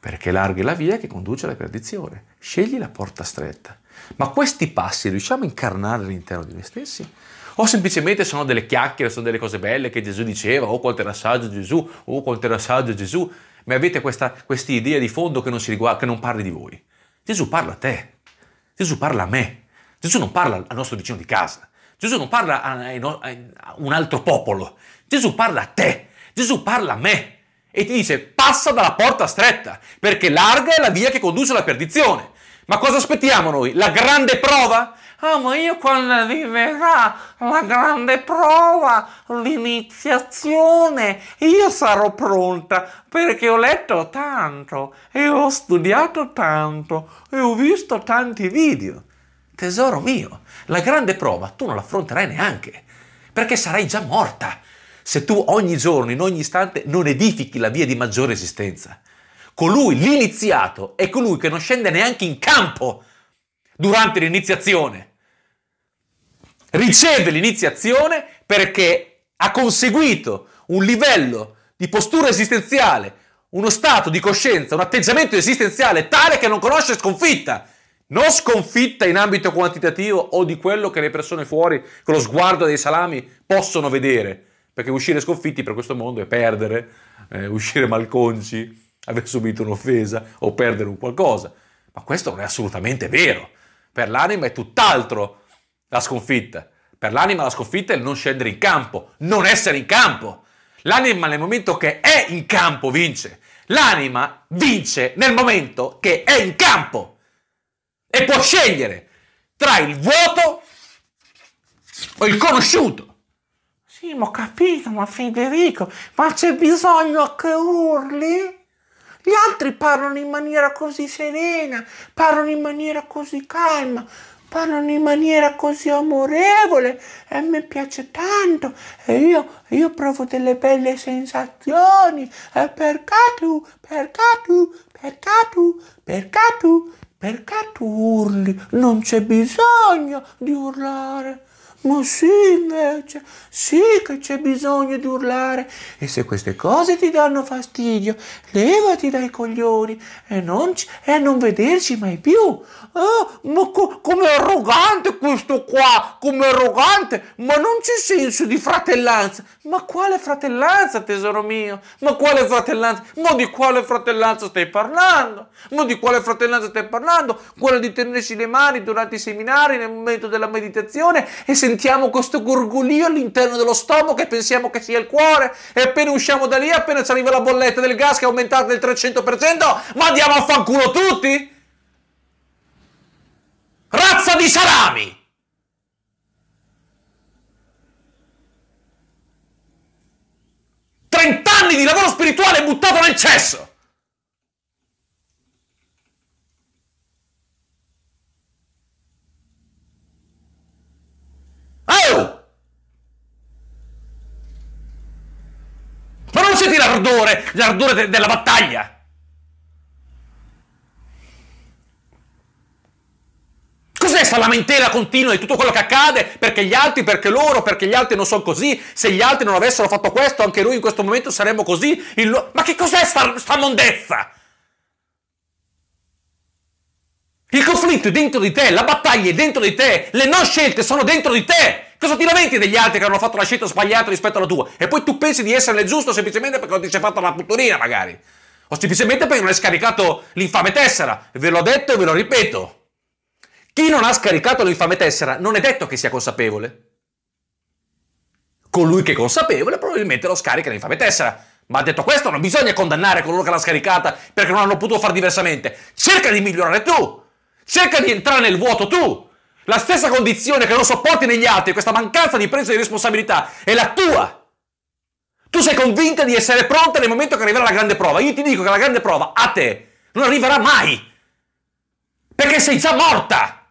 perché larga è la via che conduce alla perdizione. Scegli la porta stretta. Ma questi passi riusciamo a incarnare all'interno di noi stessi? O semplicemente sono delle chiacchiere, sono delle cose belle che Gesù diceva, o oh, quanto era saggio Gesù, o oh, quanto era saggio Gesù, ma avete questa idea di fondo che non, riguarda, che non parli di voi. Gesù parla a te, Gesù parla a me, Gesù non parla al nostro vicino di casa, Gesù non parla a un altro popolo, Gesù parla a te, Gesù parla a me e ti dice passa dalla porta stretta, perché larga è la via che conduce alla perdizione. Ma cosa aspettiamo noi? La grande
prova? Ah, ma io quando arriverà la grande prova, l'iniziazione, io sarò pronta perché ho letto tanto e ho studiato tanto e ho visto tanti video tesoro mio, la grande
prova tu non l'affronterai neanche, perché sarai già morta se tu ogni giorno, in ogni istante, non edifichi la via di maggiore esistenza. Colui, l'iniziato, è colui che non scende neanche in campo durante l'iniziazione. Riceve l'iniziazione perché ha conseguito un livello di postura esistenziale, uno stato di coscienza, un atteggiamento esistenziale tale che non conosce sconfitta non sconfitta in ambito quantitativo o di quello che le persone fuori, con lo sguardo dei salami, possono vedere. Perché uscire sconfitti per questo mondo è perdere, eh, uscire malconci, aver subito un'offesa o perdere un qualcosa. Ma questo non è assolutamente vero. Per l'anima è tutt'altro la sconfitta. Per l'anima la sconfitta è il non scendere in campo, non essere in campo. L'anima nel momento che è in campo vince. L'anima vince nel momento che è in campo e può scegliere tra il vuoto o il conosciuto.
Sì, ma ho capito, ma Federico, ma c'è bisogno che urli? Gli altri parlano in maniera così serena, parlano in maniera così calma, parlano in maniera così amorevole e mi piace tanto e io, io provo delle belle sensazioni e perché tu, perché tu, perché tu, perché tu, perché tu urli? Non c'è bisogno di urlare. Ma sì invece, sì che c'è bisogno di urlare e se queste cose ti danno fastidio, levati dai coglioni e non, c- e non vederci mai più. Oh, ma co- com'è arrogante questo qua, com'è arrogante, ma non c'è senso di fratellanza. Ma quale fratellanza tesoro mio? Ma quale fratellanza? Ma di quale fratellanza stai parlando? Ma di quale fratellanza stai parlando? Quella di tenersi le mani durante i seminari nel momento della meditazione e se sentiamo questo gorgoglio all'interno dello stomaco che pensiamo che sia il cuore e appena
usciamo da lì, appena ci arriva la bolletta del gas che è aumentata del 300%, ma andiamo a fanculo tutti?
Razza di salami! Trent'anni di lavoro spirituale buttato nel cesso! Oh!
Ma non senti l'ardore, l'ardore de- della battaglia? Cos'è sta lamentela continua di tutto quello che accade? Perché gli altri, perché loro, perché gli altri non sono così? Se gli altri non avessero fatto questo, anche noi in questo momento saremmo così? Il... Ma che cos'è sta, sta mondezza? Il conflitto è dentro di te, la battaglia è dentro di te, le non scelte sono dentro di te. Cosa ti lamenti degli altri che hanno fatto la scelta sbagliata rispetto alla tua? E poi tu pensi di esserne giusto semplicemente perché non ti sei fatta una puttorina, magari. O semplicemente perché non hai scaricato l'infame tessera. Ve l'ho detto e ve lo ripeto. Chi non ha scaricato l'infame tessera non è detto che sia consapevole. Colui che è consapevole probabilmente lo scarica l'infame tessera. Ma detto questo, non bisogna condannare coloro che l'ha scaricata perché non hanno potuto fare diversamente. Cerca di migliorare tu. Cerca di entrare nel vuoto tu. La stessa condizione che non sopporti negli altri, questa mancanza di presa di responsabilità, è la tua. Tu sei convinta di essere pronta nel momento che arriverà la grande prova. Io ti dico che la grande prova a te non arriverà mai. Perché sei già morta.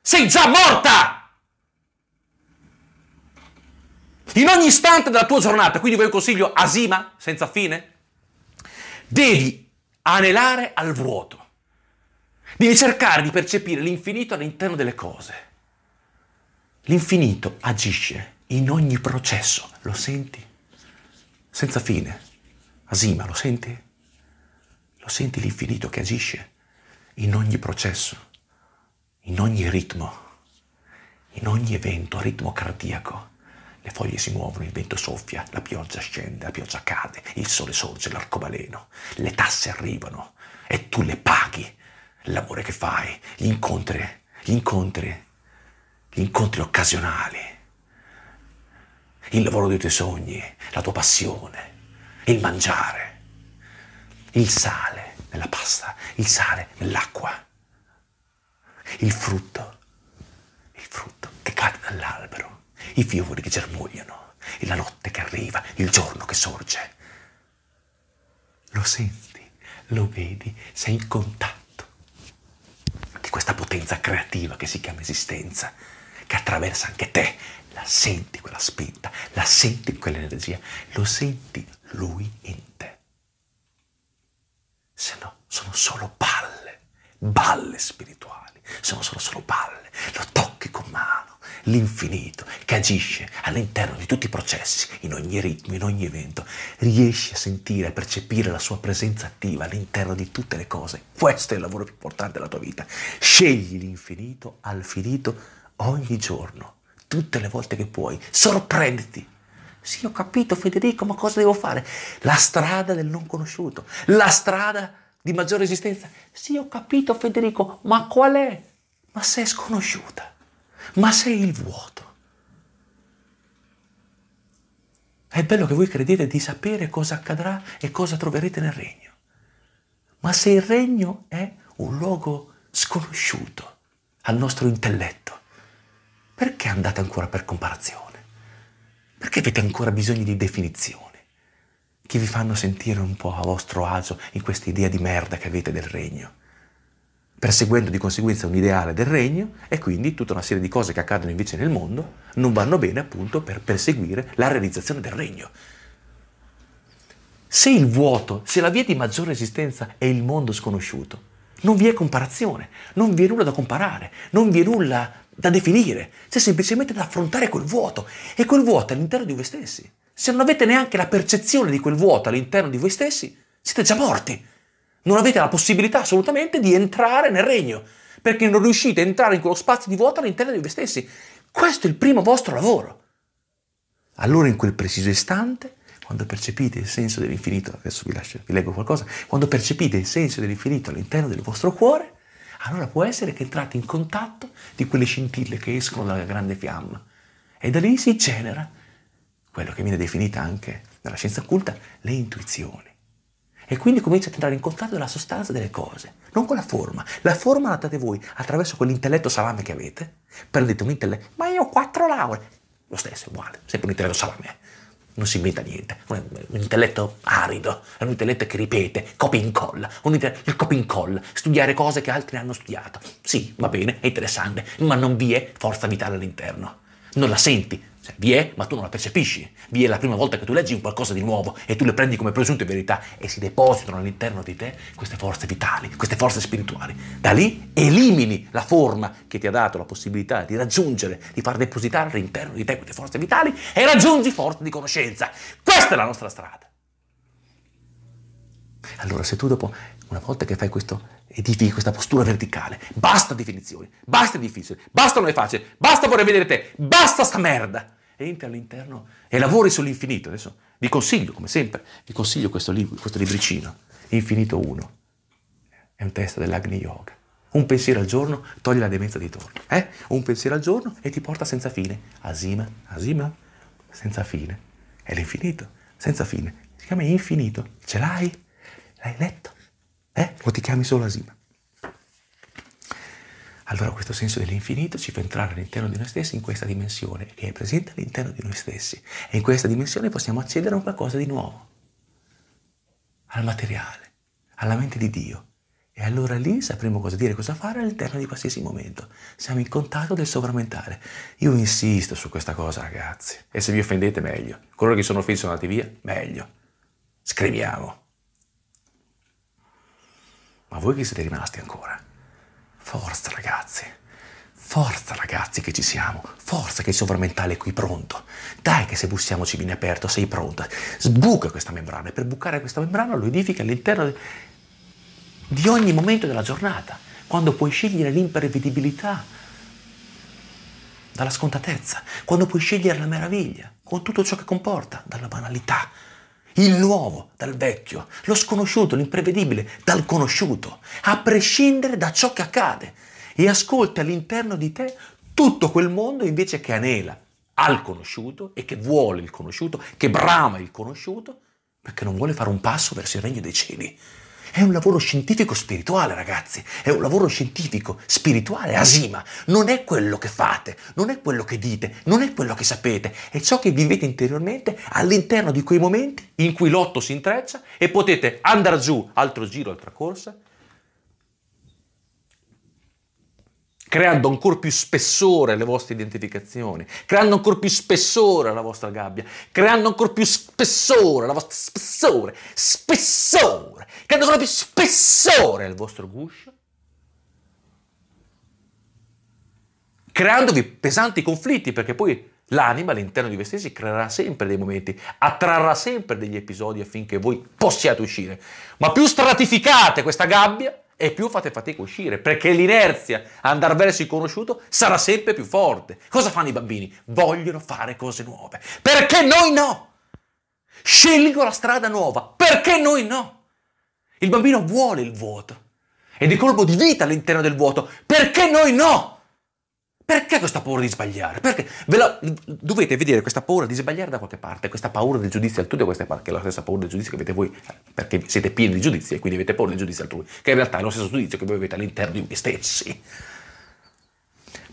Sei già morta. In ogni istante della tua giornata, quindi vuoi un consiglio asima, senza fine? Devi anelare al vuoto. Devi cercare di percepire l'infinito all'interno delle cose. L'infinito agisce in ogni processo, lo senti? Senza fine. Asima, lo senti? Lo senti l'infinito che agisce in ogni processo, in ogni ritmo, in ogni evento, ritmo cardiaco. Le foglie si muovono, il vento soffia, la pioggia scende, la pioggia cade, il sole sorge, l'arcobaleno, le tasse arrivano e tu le paghi l'amore che fai, gli incontri, gli incontri, gli incontri occasionali, il lavoro dei tuoi sogni, la tua passione, il mangiare, il sale nella pasta, il sale nell'acqua, il frutto, il frutto che cade dall'albero, i fiori che germogliano, e la notte che arriva, il giorno che sorge. Lo senti, lo vedi, sei in contatto questa potenza creativa che si chiama esistenza, che attraversa
anche te. La senti quella spinta, la senti quell'energia, lo senti lui in te. Se no, sono solo palle,
balle spirituali, sono solo, solo balle, lo tocchi con mano l'infinito, che agisce all'interno di tutti i processi, in ogni ritmo, in ogni evento, riesci a sentire, a percepire la sua presenza attiva all'interno di tutte le cose. Questo è il lavoro
più importante della tua vita. Scegli l'infinito al finito ogni giorno, tutte le volte che puoi. Sorprenditi. Sì, ho capito Federico, ma cosa devo fare? La strada del non conosciuto, la strada di maggiore esistenza. Sì, ho capito Federico, ma qual è? Ma sei sconosciuta ma sei il vuoto. È bello che voi credete di sapere cosa accadrà e cosa troverete nel regno. Ma se il regno è un luogo sconosciuto al nostro intelletto, perché
andate ancora per comparazione? Perché avete ancora bisogno di definizione? Che vi fanno sentire un po' a vostro agio in questa idea di merda che avete del regno? perseguendo di conseguenza un ideale del regno e quindi tutta una serie di cose che accadono invece nel mondo non vanno bene appunto per perseguire la realizzazione del regno. Se il vuoto, se la via di maggiore esistenza è il mondo sconosciuto, non
vi è comparazione, non vi è nulla da comparare, non vi è nulla da definire, c'è semplicemente da affrontare quel vuoto e quel vuoto all'interno di voi stessi. Se non avete neanche la percezione di quel vuoto all'interno di voi stessi, siete già morti. Non avete la possibilità assolutamente di
entrare nel regno, perché non riuscite a entrare in quello spazio di vuoto all'interno di voi stessi. Questo
è il primo vostro lavoro.
Allora in quel preciso istante, quando percepite il senso dell'infinito, adesso vi, lascio, vi leggo qualcosa, quando percepite il senso dell'infinito all'interno del vostro
cuore, allora può essere che entrate in contatto di quelle scintille che escono dalla grande fiamma e da lì si genera quello che viene definita anche dalla scienza occulta le intuizioni. E quindi cominciate ad entrare in contatto con la sostanza delle cose, non con la forma. La forma la date voi attraverso quell'intelletto salame che avete. Prendete un intelletto, ma io ho quattro lauree. Lo stesso, uguale, sempre un intelletto salame. Eh. Non si inventa niente, un, un intelletto arido, è un intelletto che ripete, copia e incolla, Un intelletto, il copia e incolla, studiare cose che altri hanno studiato. Sì, va bene, è interessante, ma non vi è forza vitale all'interno. Non la senti,
cioè, vi è, ma tu non la percepisci. Vi è la prima volta che tu leggi un qualcosa di nuovo e tu le prendi come presunte verità e si depositano all'interno di te queste forze vitali, queste forze spirituali. Da lì elimini la forma che ti ha dato la possibilità di raggiungere, di far depositare all'interno di te queste forze vitali e raggiungi forze di conoscenza. Questa è la nostra strada. Allora, se tu dopo, una volta che fai questo edifichi questa postura verticale. Basta definizioni, basta edificio, basta non è facile, basta vorrei vedere te, basta sta merda. Entri all'interno e lavori sull'infinito. Adesso vi consiglio, come sempre, vi consiglio questo, libro, questo libricino, Infinito 1. È un testo dell'Agni Yoga. Un pensiero al giorno toglie la demenza di torno. Eh? Un pensiero al giorno e ti porta senza fine. Asima, asima, senza fine. È l'infinito, senza fine.
Si chiama infinito. Ce l'hai? L'hai letto?
eh? o ti chiami solo Asima. Allora questo senso dell'infinito ci fa entrare all'interno di noi stessi in questa dimensione che è presente all'interno di noi stessi e in questa dimensione possiamo accedere a qualcosa di nuovo, al materiale, alla mente di Dio. E allora lì sapremo cosa dire, cosa fare all'interno di qualsiasi momento. Siamo in contatto del sovramentale. Io insisto su questa cosa, ragazzi. E se vi offendete, meglio. Coloro che sono offesi sono andati via, meglio. Scriviamo. Ma voi che siete rimasti ancora? Forza ragazzi, forza ragazzi che ci siamo, forza che il sovramentale è qui pronto. Dai che se bussiamo ci viene aperto, sei pronta. Sbuca questa membrana e per bucare questa membrana lo edifica all'interno di ogni momento della giornata,
quando puoi scegliere l'imprevedibilità dalla scontatezza, quando puoi scegliere la meraviglia, con tutto ciò che comporta, dalla banalità, il nuovo dal vecchio, lo sconosciuto, l'imprevedibile dal conosciuto, a prescindere da ciò che accade e ascolti all'interno di te tutto quel mondo invece che
anela al conosciuto e che vuole il conosciuto, che brama il conosciuto, perché non vuole fare un passo verso il regno dei cieli. È un lavoro scientifico spirituale, ragazzi,
è un lavoro scientifico spirituale, asima. Non è quello che fate, non è quello che dite, non è quello che sapete, è ciò che vivete interiormente all'interno di quei momenti in cui
l'otto si intreccia e potete andare giù, altro giro, altra corsa, creando ancora più spessore alle vostre identificazioni, creando ancora più spessore alla vostra gabbia, creando ancora più spessore alla vostra spessore, spessore, creando ancora più spessore al vostro guscio, creandovi pesanti conflitti perché poi L'anima all'interno di voi stessi creerà sempre dei momenti, attrarrà sempre degli episodi affinché voi possiate uscire. Ma più stratificate questa gabbia, e più fate fatica a uscire, perché l'inerzia a andare verso il conosciuto sarà sempre più forte. Cosa fanno i bambini? Vogliono fare cose nuove. Perché noi no? Scelgo la strada nuova. Perché noi no? Il bambino vuole il vuoto. Ed è colpo di vita all'interno del vuoto. Perché noi no? Perché questa paura di sbagliare? Perché ve la, dovete vedere questa paura di sbagliare da qualche parte, questa paura del giudizio altrui da questa parte, che è la stessa paura del giudizio che avete voi, perché siete pieni di giudizi e quindi avete paura del giudizio altrui, che in realtà è lo stesso giudizio che voi avete all'interno di voi stessi.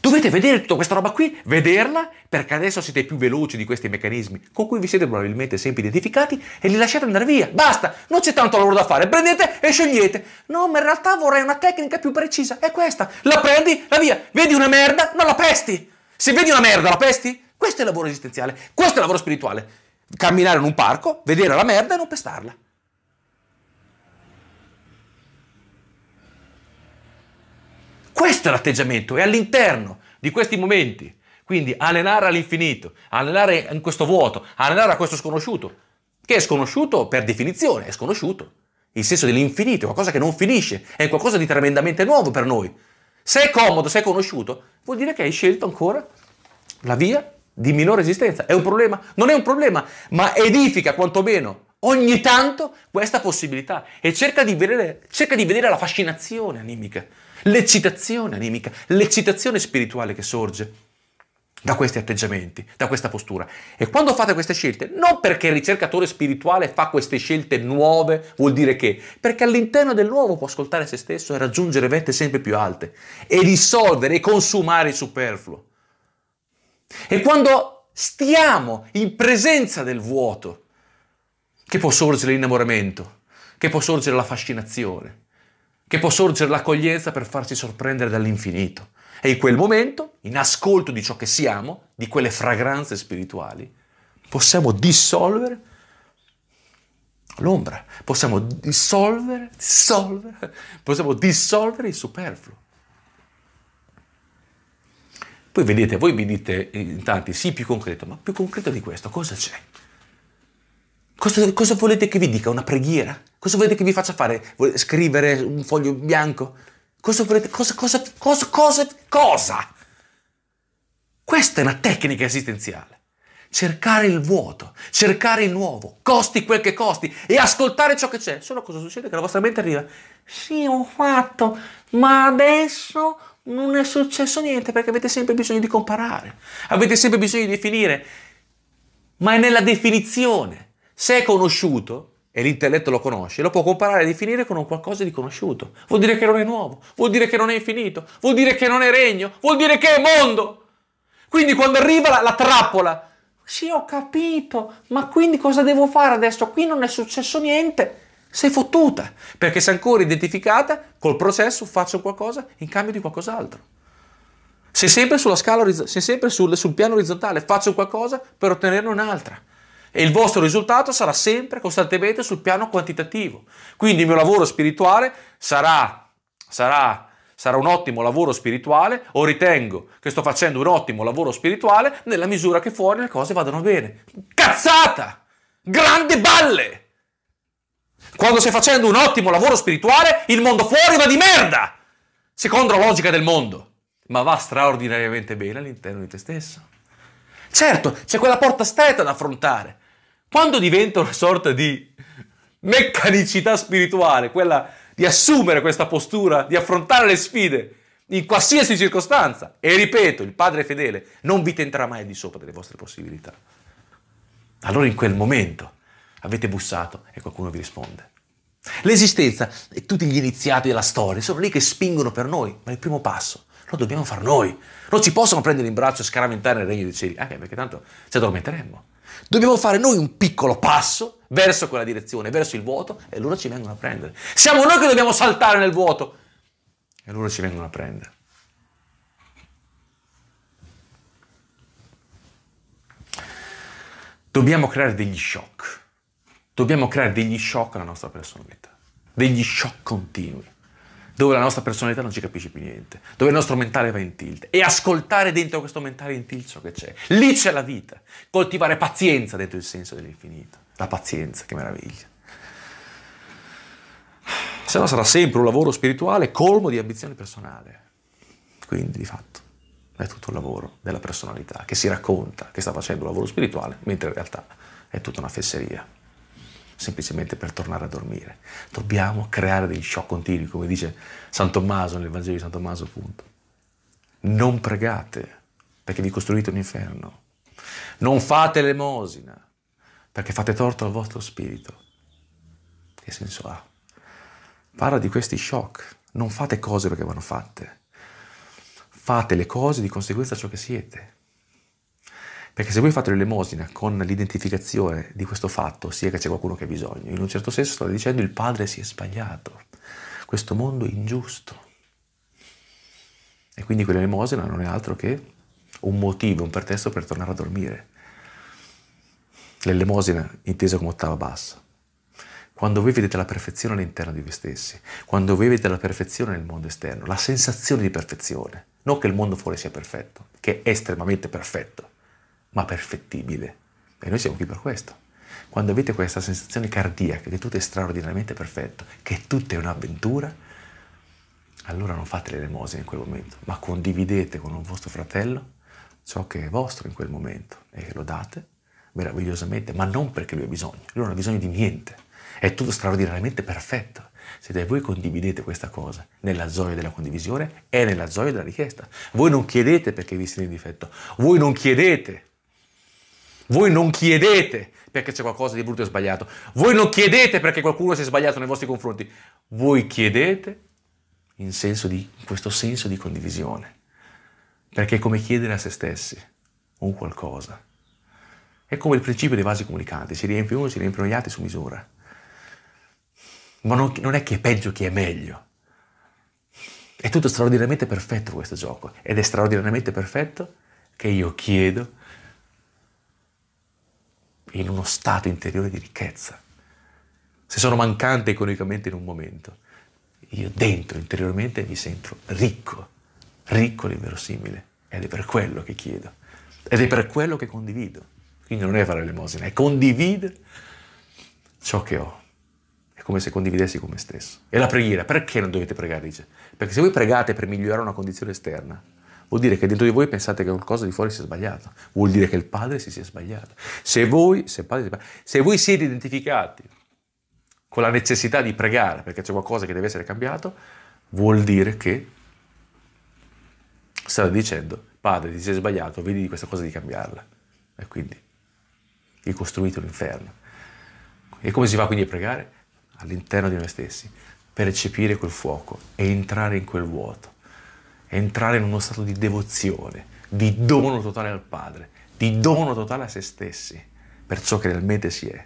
Dovete vedere tutta questa roba qui, vederla, perché adesso siete più veloci di questi meccanismi con cui vi siete probabilmente sempre identificati e li lasciate andare via. Basta, non c'è tanto lavoro da fare, prendete e sciogliete.
No, ma in realtà vorrei una tecnica più precisa, è questa.
La prendi, la via. Vedi una merda, non la pesti. Se vedi una merda, la pesti? Questo è il lavoro esistenziale, questo è il lavoro spirituale. Camminare in un parco, vedere la merda e non pestarla. Questo è l'atteggiamento, è all'interno di questi momenti. Quindi allenare all'infinito, allenare in questo vuoto, allenare a questo sconosciuto, che è sconosciuto per definizione, è sconosciuto. Il senso dell'infinito è qualcosa che non finisce, è qualcosa di tremendamente nuovo per noi. Se è comodo, se è conosciuto, vuol dire che hai scelto ancora la via di minore esistenza. È un problema? Non è un problema, ma edifica quantomeno ogni tanto questa possibilità e cerca di vedere, cerca di vedere la fascinazione animica, l'eccitazione animica, l'eccitazione spirituale che sorge da questi atteggiamenti, da questa postura. E quando fate queste scelte, non perché il ricercatore spirituale fa queste scelte nuove, vuol dire che, perché all'interno dell'uomo può ascoltare se stesso e raggiungere vette sempre più alte e risolvere e consumare il superfluo. E quando stiamo in presenza del vuoto, che può sorgere l'innamoramento, che può sorgere la fascinazione, che può sorgere l'accoglienza per farsi sorprendere dall'infinito. E in quel momento, in ascolto di ciò che siamo, di quelle fragranze spirituali, possiamo dissolvere l'ombra, possiamo dissolvere, dissolvere, possiamo dissolvere il superfluo. Poi vedete, voi mi dite eh, in tanti, sì, più concreto, ma più concreto di questo cosa c'è? Cosa, cosa, volete che vi dica? Una preghiera? Cosa volete che vi faccia fare? Scrivere un foglio bianco? Cosa volete? Cosa, cosa, cosa, cosa, cosa? Questa è una tecnica esistenziale. Cercare il vuoto, cercare il nuovo, costi quel che costi e ascoltare ciò che c'è. Solo cosa succede? Che la vostra mente arriva.
Sì, ho fatto, ma adesso non è successo niente perché avete sempre bisogno di comparare,
avete sempre bisogno di definire, ma è nella definizione se è conosciuto, e l'intelletto lo conosce, lo può comparare e definire con un qualcosa di conosciuto. Vuol dire che non è nuovo, vuol dire che non è infinito, vuol dire che non è regno, vuol dire che è mondo. Quindi quando arriva la, la trappola,
sì ho capito, ma quindi cosa devo fare adesso? Qui non è successo niente. Sei fottuta,
perché sei ancora identificata col processo faccio qualcosa in cambio di qualcos'altro. Sei sempre sulla scala, sei sempre sul, sul piano orizzontale, faccio qualcosa per ottenerne un'altra e il vostro risultato sarà sempre costantemente sul piano quantitativo. Quindi il mio lavoro spirituale sarà, sarà, sarà un ottimo lavoro spirituale o ritengo che sto facendo un ottimo lavoro spirituale nella misura che fuori le cose vadano bene. Cazzata! Grande balle! Quando stai facendo un ottimo lavoro spirituale, il mondo fuori va di merda! Secondo la logica del mondo. Ma va straordinariamente bene all'interno di te stesso. Certo, c'è quella porta stretta da affrontare. Quando diventa una sorta di meccanicità spirituale, quella di assumere questa postura, di affrontare le sfide in qualsiasi circostanza, e ripeto, il Padre fedele non vi tenterà mai di sopra delle vostre possibilità. Allora in quel momento avete bussato e qualcuno vi risponde. L'esistenza e tutti gli iniziati della storia sono lì che spingono per noi, ma il primo passo lo dobbiamo fare noi. Non ci possono prendere in braccio e scaraventare nel regno dei cieli, anche perché tanto ci addormenteremmo. Dobbiamo fare noi un piccolo passo verso quella direzione, verso il vuoto, e loro ci vengono a prendere. Siamo noi che dobbiamo saltare nel vuoto, e loro ci vengono a prendere. Dobbiamo creare degli shock. Dobbiamo creare degli shock alla nostra personalità, degli shock continui dove la nostra personalità non ci capisce più niente, dove il nostro mentale va in tilt. E ascoltare dentro questo mentale in tilt ciò che c'è. Lì c'è la vita. Coltivare pazienza dentro il senso dell'infinito. La pazienza, che meraviglia. Se no sarà sempre un lavoro spirituale colmo di ambizione personale. Quindi, di fatto, è tutto il lavoro della personalità che si racconta che sta facendo un lavoro spirituale, mentre in realtà è tutta una fesseria semplicemente per tornare a dormire. Dobbiamo creare degli shock continui, come dice San Tommaso nel Vangelo di San Tommaso, appunto. Non pregate perché vi costruite un inferno. Non fate l'emosina perché fate torto al vostro spirito. Che senso ha? Parla di questi shock. Non fate cose perché vanno fatte. Fate le cose di conseguenza ciò che siete. Perché se voi fate l'elemosina con l'identificazione di questo fatto, sia che c'è qualcuno che ha bisogno, in un certo senso state dicendo il padre si è sbagliato, questo mondo è ingiusto. E quindi quell'elemosina non è altro che un motivo, un pretesto per tornare a dormire. L'elemosina intesa come ottava bassa. Quando voi vedete la perfezione all'interno di voi stessi, quando voi vedete la perfezione nel mondo esterno, la sensazione di perfezione, non che il mondo fuori sia perfetto, che è estremamente perfetto, ma perfettibile. E noi siamo qui per questo. Quando avete questa sensazione cardiaca che tutto è straordinariamente perfetto, che tutto è un'avventura, allora non fate l'elemosina in quel momento, ma condividete con un vostro fratello ciò che è vostro in quel momento e lo date meravigliosamente, ma non perché lui ha bisogno, lui non ha bisogno di niente, è tutto straordinariamente perfetto. Se voi condividete questa cosa nella gioia della condivisione e nella gioia della richiesta, voi non chiedete perché vi siete in difetto, voi non chiedete voi non chiedete perché c'è qualcosa di brutto e sbagliato. Voi non chiedete perché qualcuno si è sbagliato nei vostri confronti. Voi chiedete in, senso di, in questo senso di condivisione. Perché è come chiedere a se stessi un qualcosa. È come il principio dei vasi comunicanti, si riempie uno, si riempiono gli altri su misura. Ma non, non è che è peggio che è meglio. È tutto straordinariamente perfetto questo gioco ed è straordinariamente perfetto che io chiedo in uno stato interiore di ricchezza. Se sono mancante economicamente in un momento, io dentro, interiormente, mi sento ricco, ricco l'inverosimile. Ed è per quello che chiedo. Ed è per quello che condivido. Quindi non è fare l'emosina, è condividere ciò che ho. È come se condividessi con me stesso. E la preghiera, perché non dovete pregare? Dice, perché se voi pregate per migliorare una condizione esterna, vuol dire che dentro di voi pensate che qualcosa di fuori sia sbagliato, vuol dire che il padre si sia sbagliato. Se voi, se padre, se voi siete identificati con la necessità di pregare perché c'è qualcosa che deve essere cambiato, vuol dire che state dicendo, padre ti sei sbagliato, vedi questa cosa di cambiarla. E quindi ricostruite l'inferno. E come si fa quindi a pregare? All'interno di noi stessi, per recepire quel fuoco e entrare in quel vuoto entrare in uno stato di devozione, di dono totale al Padre, di dono totale a se stessi, per ciò che realmente si è,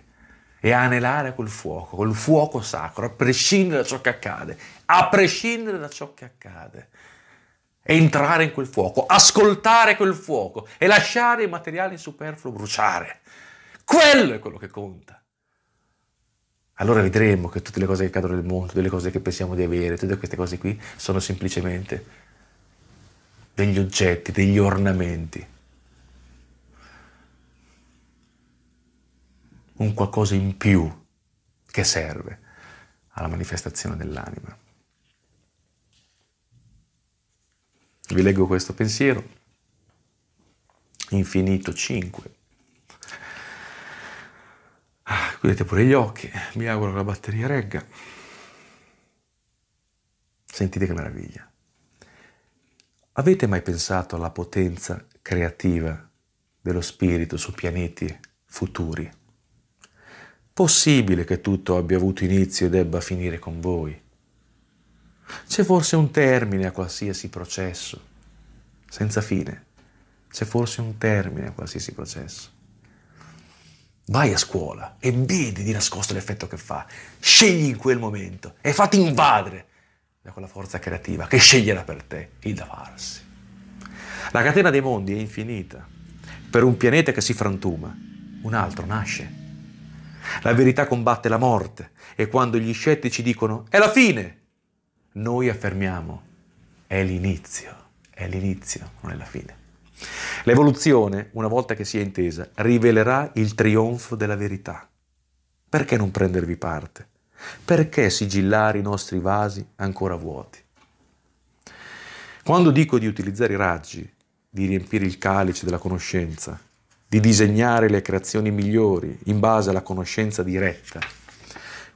e anelare quel fuoco, quel fuoco sacro, a prescindere da ciò che accade, a prescindere da ciò che accade. Entrare in quel fuoco, ascoltare quel fuoco e lasciare il materiale superfluo bruciare. Quello è quello che conta. Allora vedremo che tutte le cose che cadono nel mondo, tutte le cose che pensiamo di avere, tutte queste cose qui sono semplicemente degli oggetti, degli ornamenti. Un qualcosa in più che serve alla manifestazione dell'anima. Vi leggo questo pensiero, infinito 5. Ah, chiudete pure gli occhi, mi auguro che la batteria regga. Sentite che meraviglia. Avete mai pensato alla potenza creativa dello spirito su pianeti futuri? Possibile che tutto abbia avuto inizio e debba finire con voi? C'è forse un termine a qualsiasi processo, senza fine. C'è forse un termine a qualsiasi processo. Vai a scuola e vedi di nascosto l'effetto che fa. Scegli in quel momento e fatti invadere da quella forza creativa che sceglierà per te il da farsi. La catena dei mondi è infinita. Per un pianeta che si frantuma, un altro nasce. La verità combatte la morte e quando gli scettici dicono è la fine, noi affermiamo è l'inizio, è l'inizio, non è la fine. L'evoluzione, una volta che si è intesa, rivelerà il trionfo della verità. Perché non prendervi parte? Perché sigillare i nostri vasi ancora vuoti? Quando dico di utilizzare i raggi, di riempire il calice della conoscenza, di disegnare le creazioni migliori in base alla conoscenza diretta,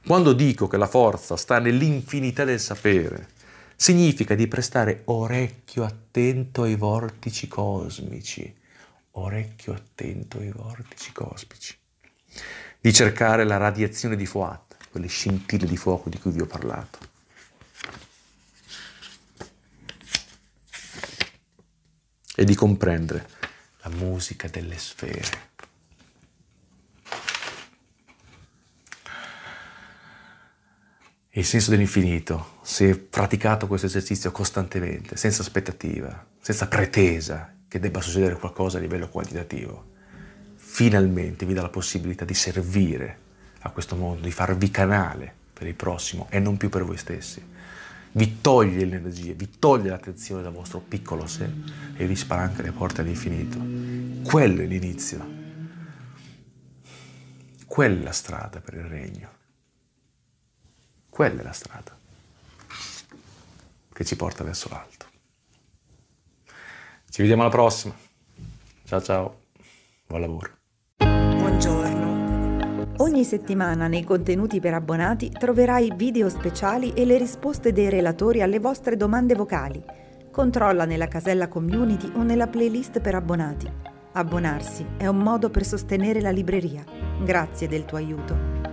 quando dico che la forza sta nell'infinità del sapere, significa di prestare orecchio attento ai vortici cosmici, orecchio attento ai vortici cosmici, di cercare la radiazione di Fuat, quelle scintille di fuoco di cui vi ho parlato. E di comprendere la musica delle sfere. Il senso dell'infinito, se praticato questo esercizio costantemente, senza aspettativa, senza pretesa che debba succedere qualcosa a livello quantitativo, finalmente vi dà la possibilità di servire a questo mondo, di farvi canale per il prossimo e non più per voi stessi. Vi toglie le energie, vi toglie l'attenzione dal vostro piccolo sé e vi spalanca le porte all'infinito. Quello è l'inizio. Quella è la strada per il regno. Quella è la strada che ci porta verso l'alto. Ci vediamo alla prossima. Ciao ciao,
buon lavoro. Ogni settimana nei contenuti
per abbonati troverai video speciali e le risposte dei relatori alle vostre domande vocali. Controlla nella casella community o nella playlist per abbonati. Abbonarsi è un modo per sostenere la libreria. Grazie del tuo aiuto.